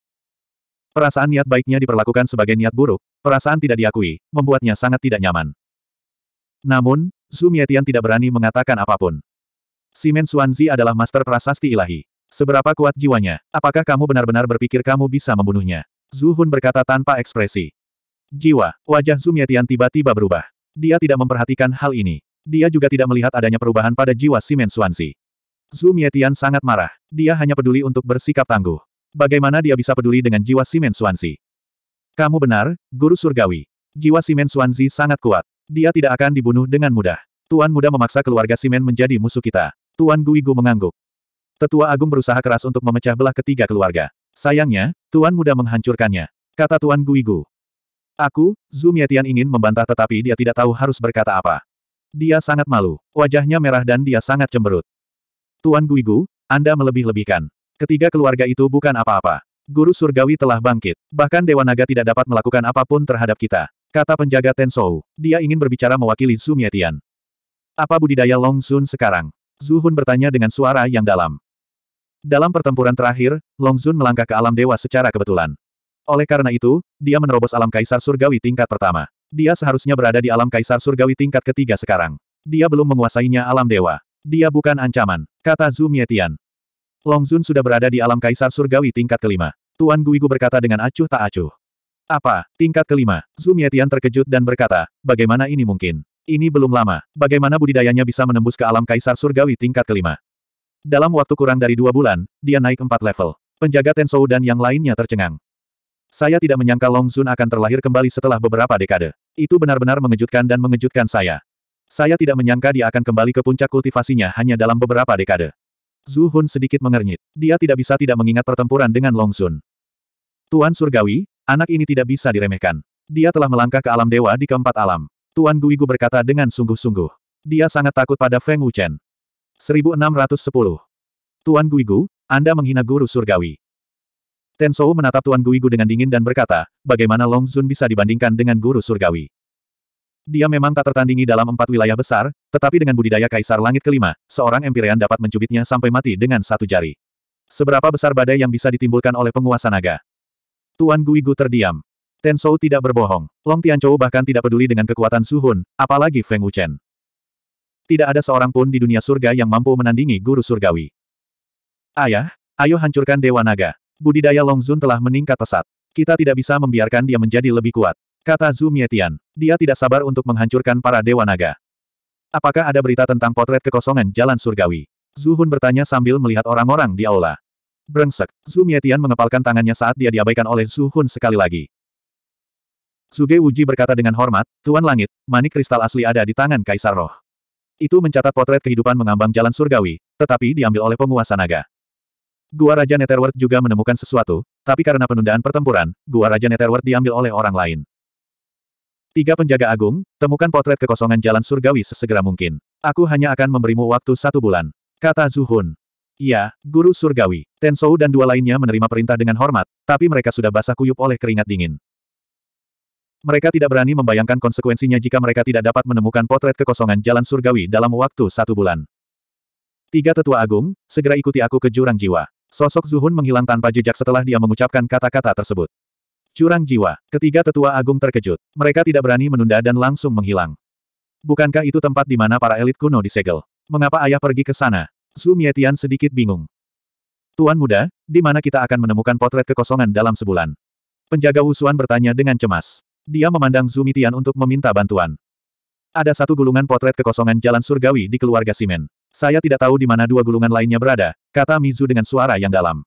Perasaan niat baiknya diperlakukan sebagai niat buruk, perasaan tidak diakui, membuatnya sangat tidak nyaman. Namun, Zhu Mietian tidak berani mengatakan apapun. Simen Xuanzi adalah master prasasti ilahi. Seberapa kuat jiwanya? Apakah kamu benar-benar berpikir kamu bisa membunuhnya? Zhu Hun berkata tanpa ekspresi. Jiwa, wajah Zhu Mietian tiba-tiba berubah. Dia tidak memperhatikan hal ini. Dia juga tidak melihat adanya perubahan pada jiwa Simen Xuanzi. Zhu Mietian sangat marah. Dia hanya peduli untuk bersikap tangguh. Bagaimana dia bisa peduli dengan jiwa Simen Xuanzi? Kamu benar, Guru Surgawi. Jiwa Simen Xuanzi sangat kuat. Dia tidak akan dibunuh dengan mudah. Tuan muda memaksa keluarga Simen menjadi musuh kita. Tuan Guigu mengangguk. Tetua Agung berusaha keras untuk memecah belah ketiga keluarga. Sayangnya, Tuan muda menghancurkannya. Kata Tuan Guigu. Aku, Zhu Mietian ingin membantah tetapi dia tidak tahu harus berkata apa. Dia sangat malu. Wajahnya merah dan dia sangat cemberut. Tuan Guigu, Anda melebih-lebihkan. Ketiga keluarga itu bukan apa-apa. Guru surgawi telah bangkit. Bahkan Dewa Naga tidak dapat melakukan apapun terhadap kita. Kata penjaga Tensou, dia ingin berbicara mewakili Su Mietian. Apa budidaya Long Sun sekarang? Zuhun bertanya dengan suara yang dalam. Dalam pertempuran terakhir, Long Sun melangkah ke alam dewa secara kebetulan. Oleh karena itu, dia menerobos alam kaisar surgawi tingkat pertama. Dia seharusnya berada di alam kaisar surgawi tingkat ketiga sekarang. Dia belum menguasainya alam dewa. Dia bukan ancaman, kata Zhu Mietian. Long Sun sudah berada di alam kaisar surgawi tingkat kelima. Tuan Guigu berkata dengan acuh tak acuh. Apa? Tingkat kelima. Zhu Mietian terkejut dan berkata, bagaimana ini mungkin? Ini belum lama. Bagaimana budidayanya bisa menembus ke alam kaisar surgawi tingkat kelima? Dalam waktu kurang dari dua bulan, dia naik empat level. Penjaga Tensou dan yang lainnya tercengang. Saya tidak menyangka Long Zun akan terlahir kembali setelah beberapa dekade. Itu benar-benar mengejutkan dan mengejutkan saya. Saya tidak menyangka dia akan kembali ke puncak kultivasinya hanya dalam beberapa dekade. Zhu Hun sedikit mengernyit. Dia tidak bisa tidak mengingat pertempuran dengan Long Zun. Tuan Surgawi, Anak ini tidak bisa diremehkan. Dia telah melangkah ke alam dewa di keempat alam. Tuan Guigu berkata dengan sungguh-sungguh. Dia sangat takut pada Feng Wuchen. 1610. Tuan Guigu, Anda menghina guru surgawi. Tensou menatap Tuan Guigu dengan dingin dan berkata, bagaimana Long Zun bisa dibandingkan dengan guru surgawi. Dia memang tak tertandingi dalam empat wilayah besar, tetapi dengan budidaya Kaisar Langit kelima, seorang empirean dapat mencubitnya sampai mati dengan satu jari. Seberapa besar badai yang bisa ditimbulkan oleh penguasa naga? Tuan Guigu terdiam. Tensou tidak berbohong. Long Tianchou bahkan tidak peduli dengan kekuatan Suhun, apalagi Feng Wuchen. Tidak ada seorang pun di dunia surga yang mampu menandingi guru surgawi. Ayah, ayo hancurkan Dewa Naga. Budidaya Long Zun telah meningkat pesat. Kita tidak bisa membiarkan dia menjadi lebih kuat. Kata Zhu Mietian. Dia tidak sabar untuk menghancurkan para Dewa Naga. Apakah ada berita tentang potret kekosongan jalan surgawi? Zuhun bertanya sambil melihat orang-orang di aula. Brengsek, Zhu Mietian mengepalkan tangannya saat dia diabaikan oleh Zhu Hun sekali lagi. Suge Wuji berkata dengan hormat, Tuan Langit, manik kristal asli ada di tangan Kaisar Roh. Itu mencatat potret kehidupan mengambang jalan surgawi, tetapi diambil oleh penguasa naga. Gua Raja Netherworld juga menemukan sesuatu, tapi karena penundaan pertempuran, Gua Raja Netherworld diambil oleh orang lain. Tiga penjaga agung, temukan potret kekosongan jalan surgawi sesegera mungkin. Aku hanya akan memberimu waktu satu bulan. Kata Zuhun. Iya, Guru Surgawi. Tensou dan dua lainnya menerima perintah dengan hormat, tapi mereka sudah basah kuyup oleh keringat dingin. Mereka tidak berani membayangkan konsekuensinya jika mereka tidak dapat menemukan potret kekosongan jalan surgawi dalam waktu satu bulan. Tiga tetua agung, segera ikuti aku ke jurang jiwa. Sosok Zuhun menghilang tanpa jejak setelah dia mengucapkan kata-kata tersebut. Jurang jiwa, ketiga tetua agung terkejut. Mereka tidak berani menunda dan langsung menghilang. Bukankah itu tempat di mana para elit kuno disegel? Mengapa ayah pergi ke sana? Su Mietian sedikit bingung. Tuan muda, di mana kita akan menemukan potret kekosongan dalam sebulan? Penjaga Wusuan bertanya dengan cemas. Dia memandang Su Mietian untuk meminta bantuan. Ada satu gulungan potret kekosongan jalan surgawi di keluarga Simen. Saya tidak tahu di mana dua gulungan lainnya berada, kata Mizu dengan suara yang dalam.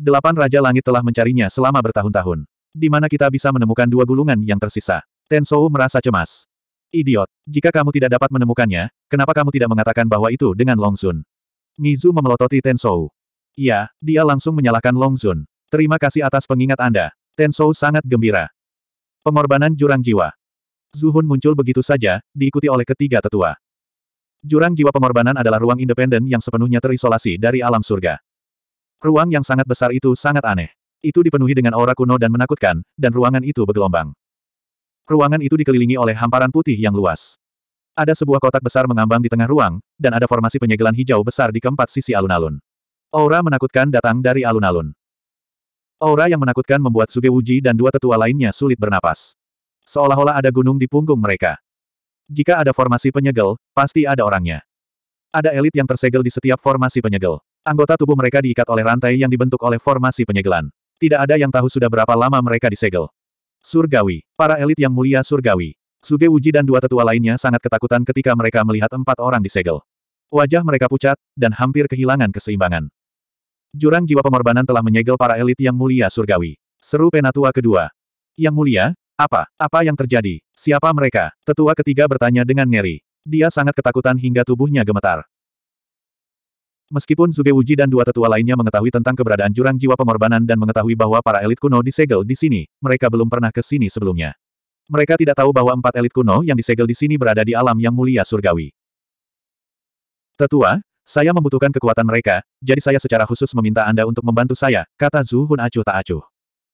Delapan Raja Langit telah mencarinya selama bertahun-tahun. Di mana kita bisa menemukan dua gulungan yang tersisa? Tensou merasa cemas. Idiot. Jika kamu tidak dapat menemukannya, kenapa kamu tidak mengatakan bahwa itu dengan Long Zun? Mizu memelototi Tensou. Ya, dia langsung menyalahkan Long Zun. Terima kasih atas pengingat Anda. Tensou sangat gembira. Pengorbanan Jurang Jiwa. Zuhun muncul begitu saja, diikuti oleh ketiga tetua. Jurang Jiwa pengorbanan adalah ruang independen yang sepenuhnya terisolasi dari alam surga. Ruang yang sangat besar itu sangat aneh. Itu dipenuhi dengan aura kuno dan menakutkan, dan ruangan itu bergelombang. Ruangan itu dikelilingi oleh hamparan putih yang luas. Ada sebuah kotak besar mengambang di tengah ruang, dan ada formasi penyegelan hijau besar di keempat sisi alun-alun. Aura menakutkan datang dari alun-alun. Aura yang menakutkan membuat Suge Wuji dan dua tetua lainnya sulit bernapas. Seolah-olah ada gunung di punggung mereka. Jika ada formasi penyegel, pasti ada orangnya. Ada elit yang tersegel di setiap formasi penyegel. Anggota tubuh mereka diikat oleh rantai yang dibentuk oleh formasi penyegelan. Tidak ada yang tahu sudah berapa lama mereka disegel. Surgawi. Para elit yang mulia surgawi. Suge Uji dan dua tetua lainnya sangat ketakutan ketika mereka melihat empat orang disegel. Wajah mereka pucat, dan hampir kehilangan keseimbangan. Jurang jiwa pengorbanan telah menyegel para elit yang mulia surgawi. Seru penatua kedua. Yang mulia, apa? Apa yang terjadi? Siapa mereka? Tetua ketiga bertanya dengan ngeri. Dia sangat ketakutan hingga tubuhnya gemetar. Meskipun Zuge Wuji dan dua tetua lainnya mengetahui tentang keberadaan jurang jiwa pengorbanan dan mengetahui bahwa para elit kuno disegel di sini, mereka belum pernah ke sini sebelumnya. Mereka tidak tahu bahwa empat elit kuno yang disegel di sini berada di alam yang mulia surgawi. Tetua, saya membutuhkan kekuatan mereka, jadi saya secara khusus meminta Anda untuk membantu saya, kata Zhu Hun acuh tak acuh.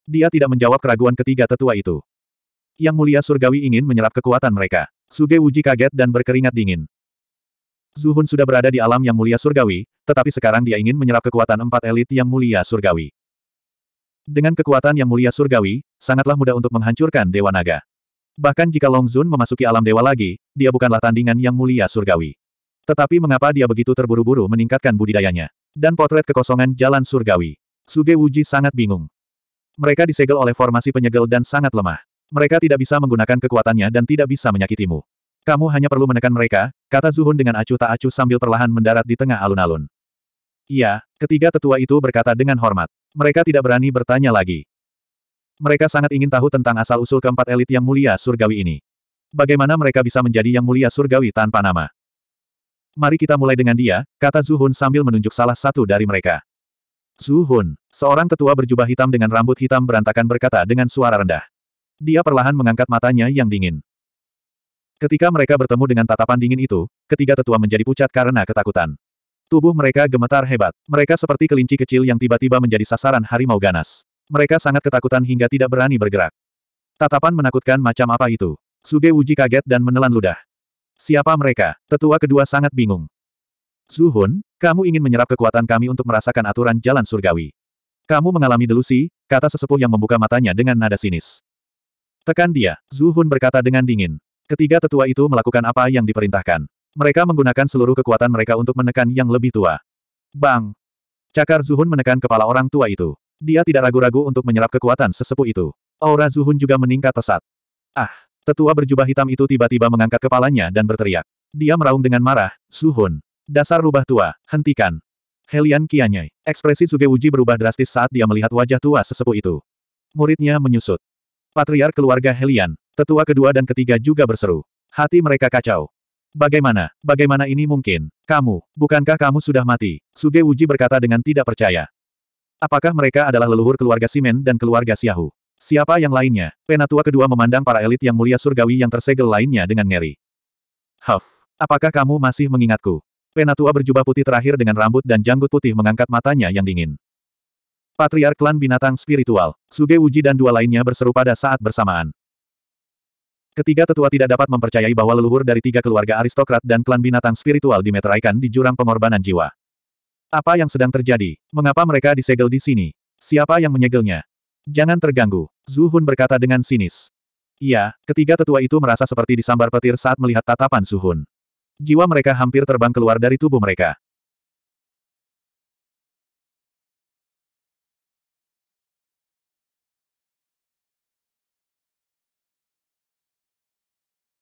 Dia tidak menjawab keraguan ketiga tetua itu. Yang mulia surgawi ingin menyerap kekuatan mereka. Suge Wuji kaget dan berkeringat dingin. Zuhun sudah berada di alam yang mulia surgawi, tetapi sekarang dia ingin menyerap kekuatan empat elit yang mulia surgawi. Dengan kekuatan yang mulia surgawi, sangatlah mudah untuk menghancurkan Dewa Naga. Bahkan jika Long Zun memasuki alam dewa lagi, dia bukanlah tandingan yang mulia surgawi. Tetapi mengapa dia begitu terburu-buru meningkatkan budidayanya? Dan potret kekosongan jalan surgawi. Suge Wuji sangat bingung. Mereka disegel oleh formasi penyegel dan sangat lemah. Mereka tidak bisa menggunakan kekuatannya dan tidak bisa menyakitimu. Kamu hanya perlu menekan mereka, kata Zuhun dengan acuh tak acuh sambil perlahan mendarat di tengah alun-alun. Iya, ketiga tetua itu berkata dengan hormat. Mereka tidak berani bertanya lagi. Mereka sangat ingin tahu tentang asal-usul keempat elit yang mulia surgawi ini. Bagaimana mereka bisa menjadi yang mulia surgawi tanpa nama? Mari kita mulai dengan dia, kata Zuhun sambil menunjuk salah satu dari mereka. Zuhun, seorang tetua berjubah hitam dengan rambut hitam berantakan berkata dengan suara rendah. Dia perlahan mengangkat matanya yang dingin. Ketika mereka bertemu dengan tatapan dingin itu, ketiga tetua menjadi pucat karena ketakutan. Tubuh mereka gemetar hebat. Mereka seperti kelinci kecil yang tiba-tiba menjadi sasaran harimau ganas. Mereka sangat ketakutan hingga tidak berani bergerak. Tatapan menakutkan macam apa itu? Suge Wuji kaget dan menelan ludah. Siapa mereka? Tetua kedua sangat bingung. Zuhun, kamu ingin menyerap kekuatan kami untuk merasakan aturan jalan surgawi. Kamu mengalami delusi, kata sesepuh yang membuka matanya dengan nada sinis. Tekan dia, Zuhun berkata dengan dingin. Ketiga tetua itu melakukan apa yang diperintahkan. Mereka menggunakan seluruh kekuatan mereka untuk menekan yang lebih tua. Bang! Cakar Zuhun menekan kepala orang tua itu. Dia tidak ragu-ragu untuk menyerap kekuatan sesepuh itu. Aura Zuhun juga meningkat pesat. Ah! Tetua berjubah hitam itu tiba-tiba mengangkat kepalanya dan berteriak. Dia meraung dengan marah, Zuhun. Dasar rubah tua, hentikan. Helian Kianyai. Ekspresi Suge Wuji berubah drastis saat dia melihat wajah tua sesepuh itu. Muridnya menyusut. Patriar keluarga Helian, Tetua kedua dan ketiga juga berseru. Hati mereka kacau. Bagaimana, bagaimana ini mungkin? Kamu, bukankah kamu sudah mati? Suge Wuji berkata dengan tidak percaya. Apakah mereka adalah leluhur keluarga Simen dan keluarga Xiahu? Siapa yang lainnya? Penatua kedua memandang para elit yang mulia surgawi yang tersegel lainnya dengan ngeri. Huff, apakah kamu masih mengingatku? Penatua berjubah putih terakhir dengan rambut dan janggut putih mengangkat matanya yang dingin. Patriark klan binatang spiritual, Suge Wuji dan dua lainnya berseru pada saat bersamaan. Ketiga tetua tidak dapat mempercayai bahwa leluhur dari tiga keluarga aristokrat dan klan binatang spiritual dimeteraikan di jurang pengorbanan jiwa. Apa yang sedang terjadi? Mengapa mereka disegel di sini? Siapa yang menyegelnya? Jangan terganggu, Zuhun berkata dengan sinis. Iya, ketiga tetua itu merasa seperti disambar petir saat melihat tatapan Zuhun. Jiwa mereka hampir terbang keluar dari tubuh mereka.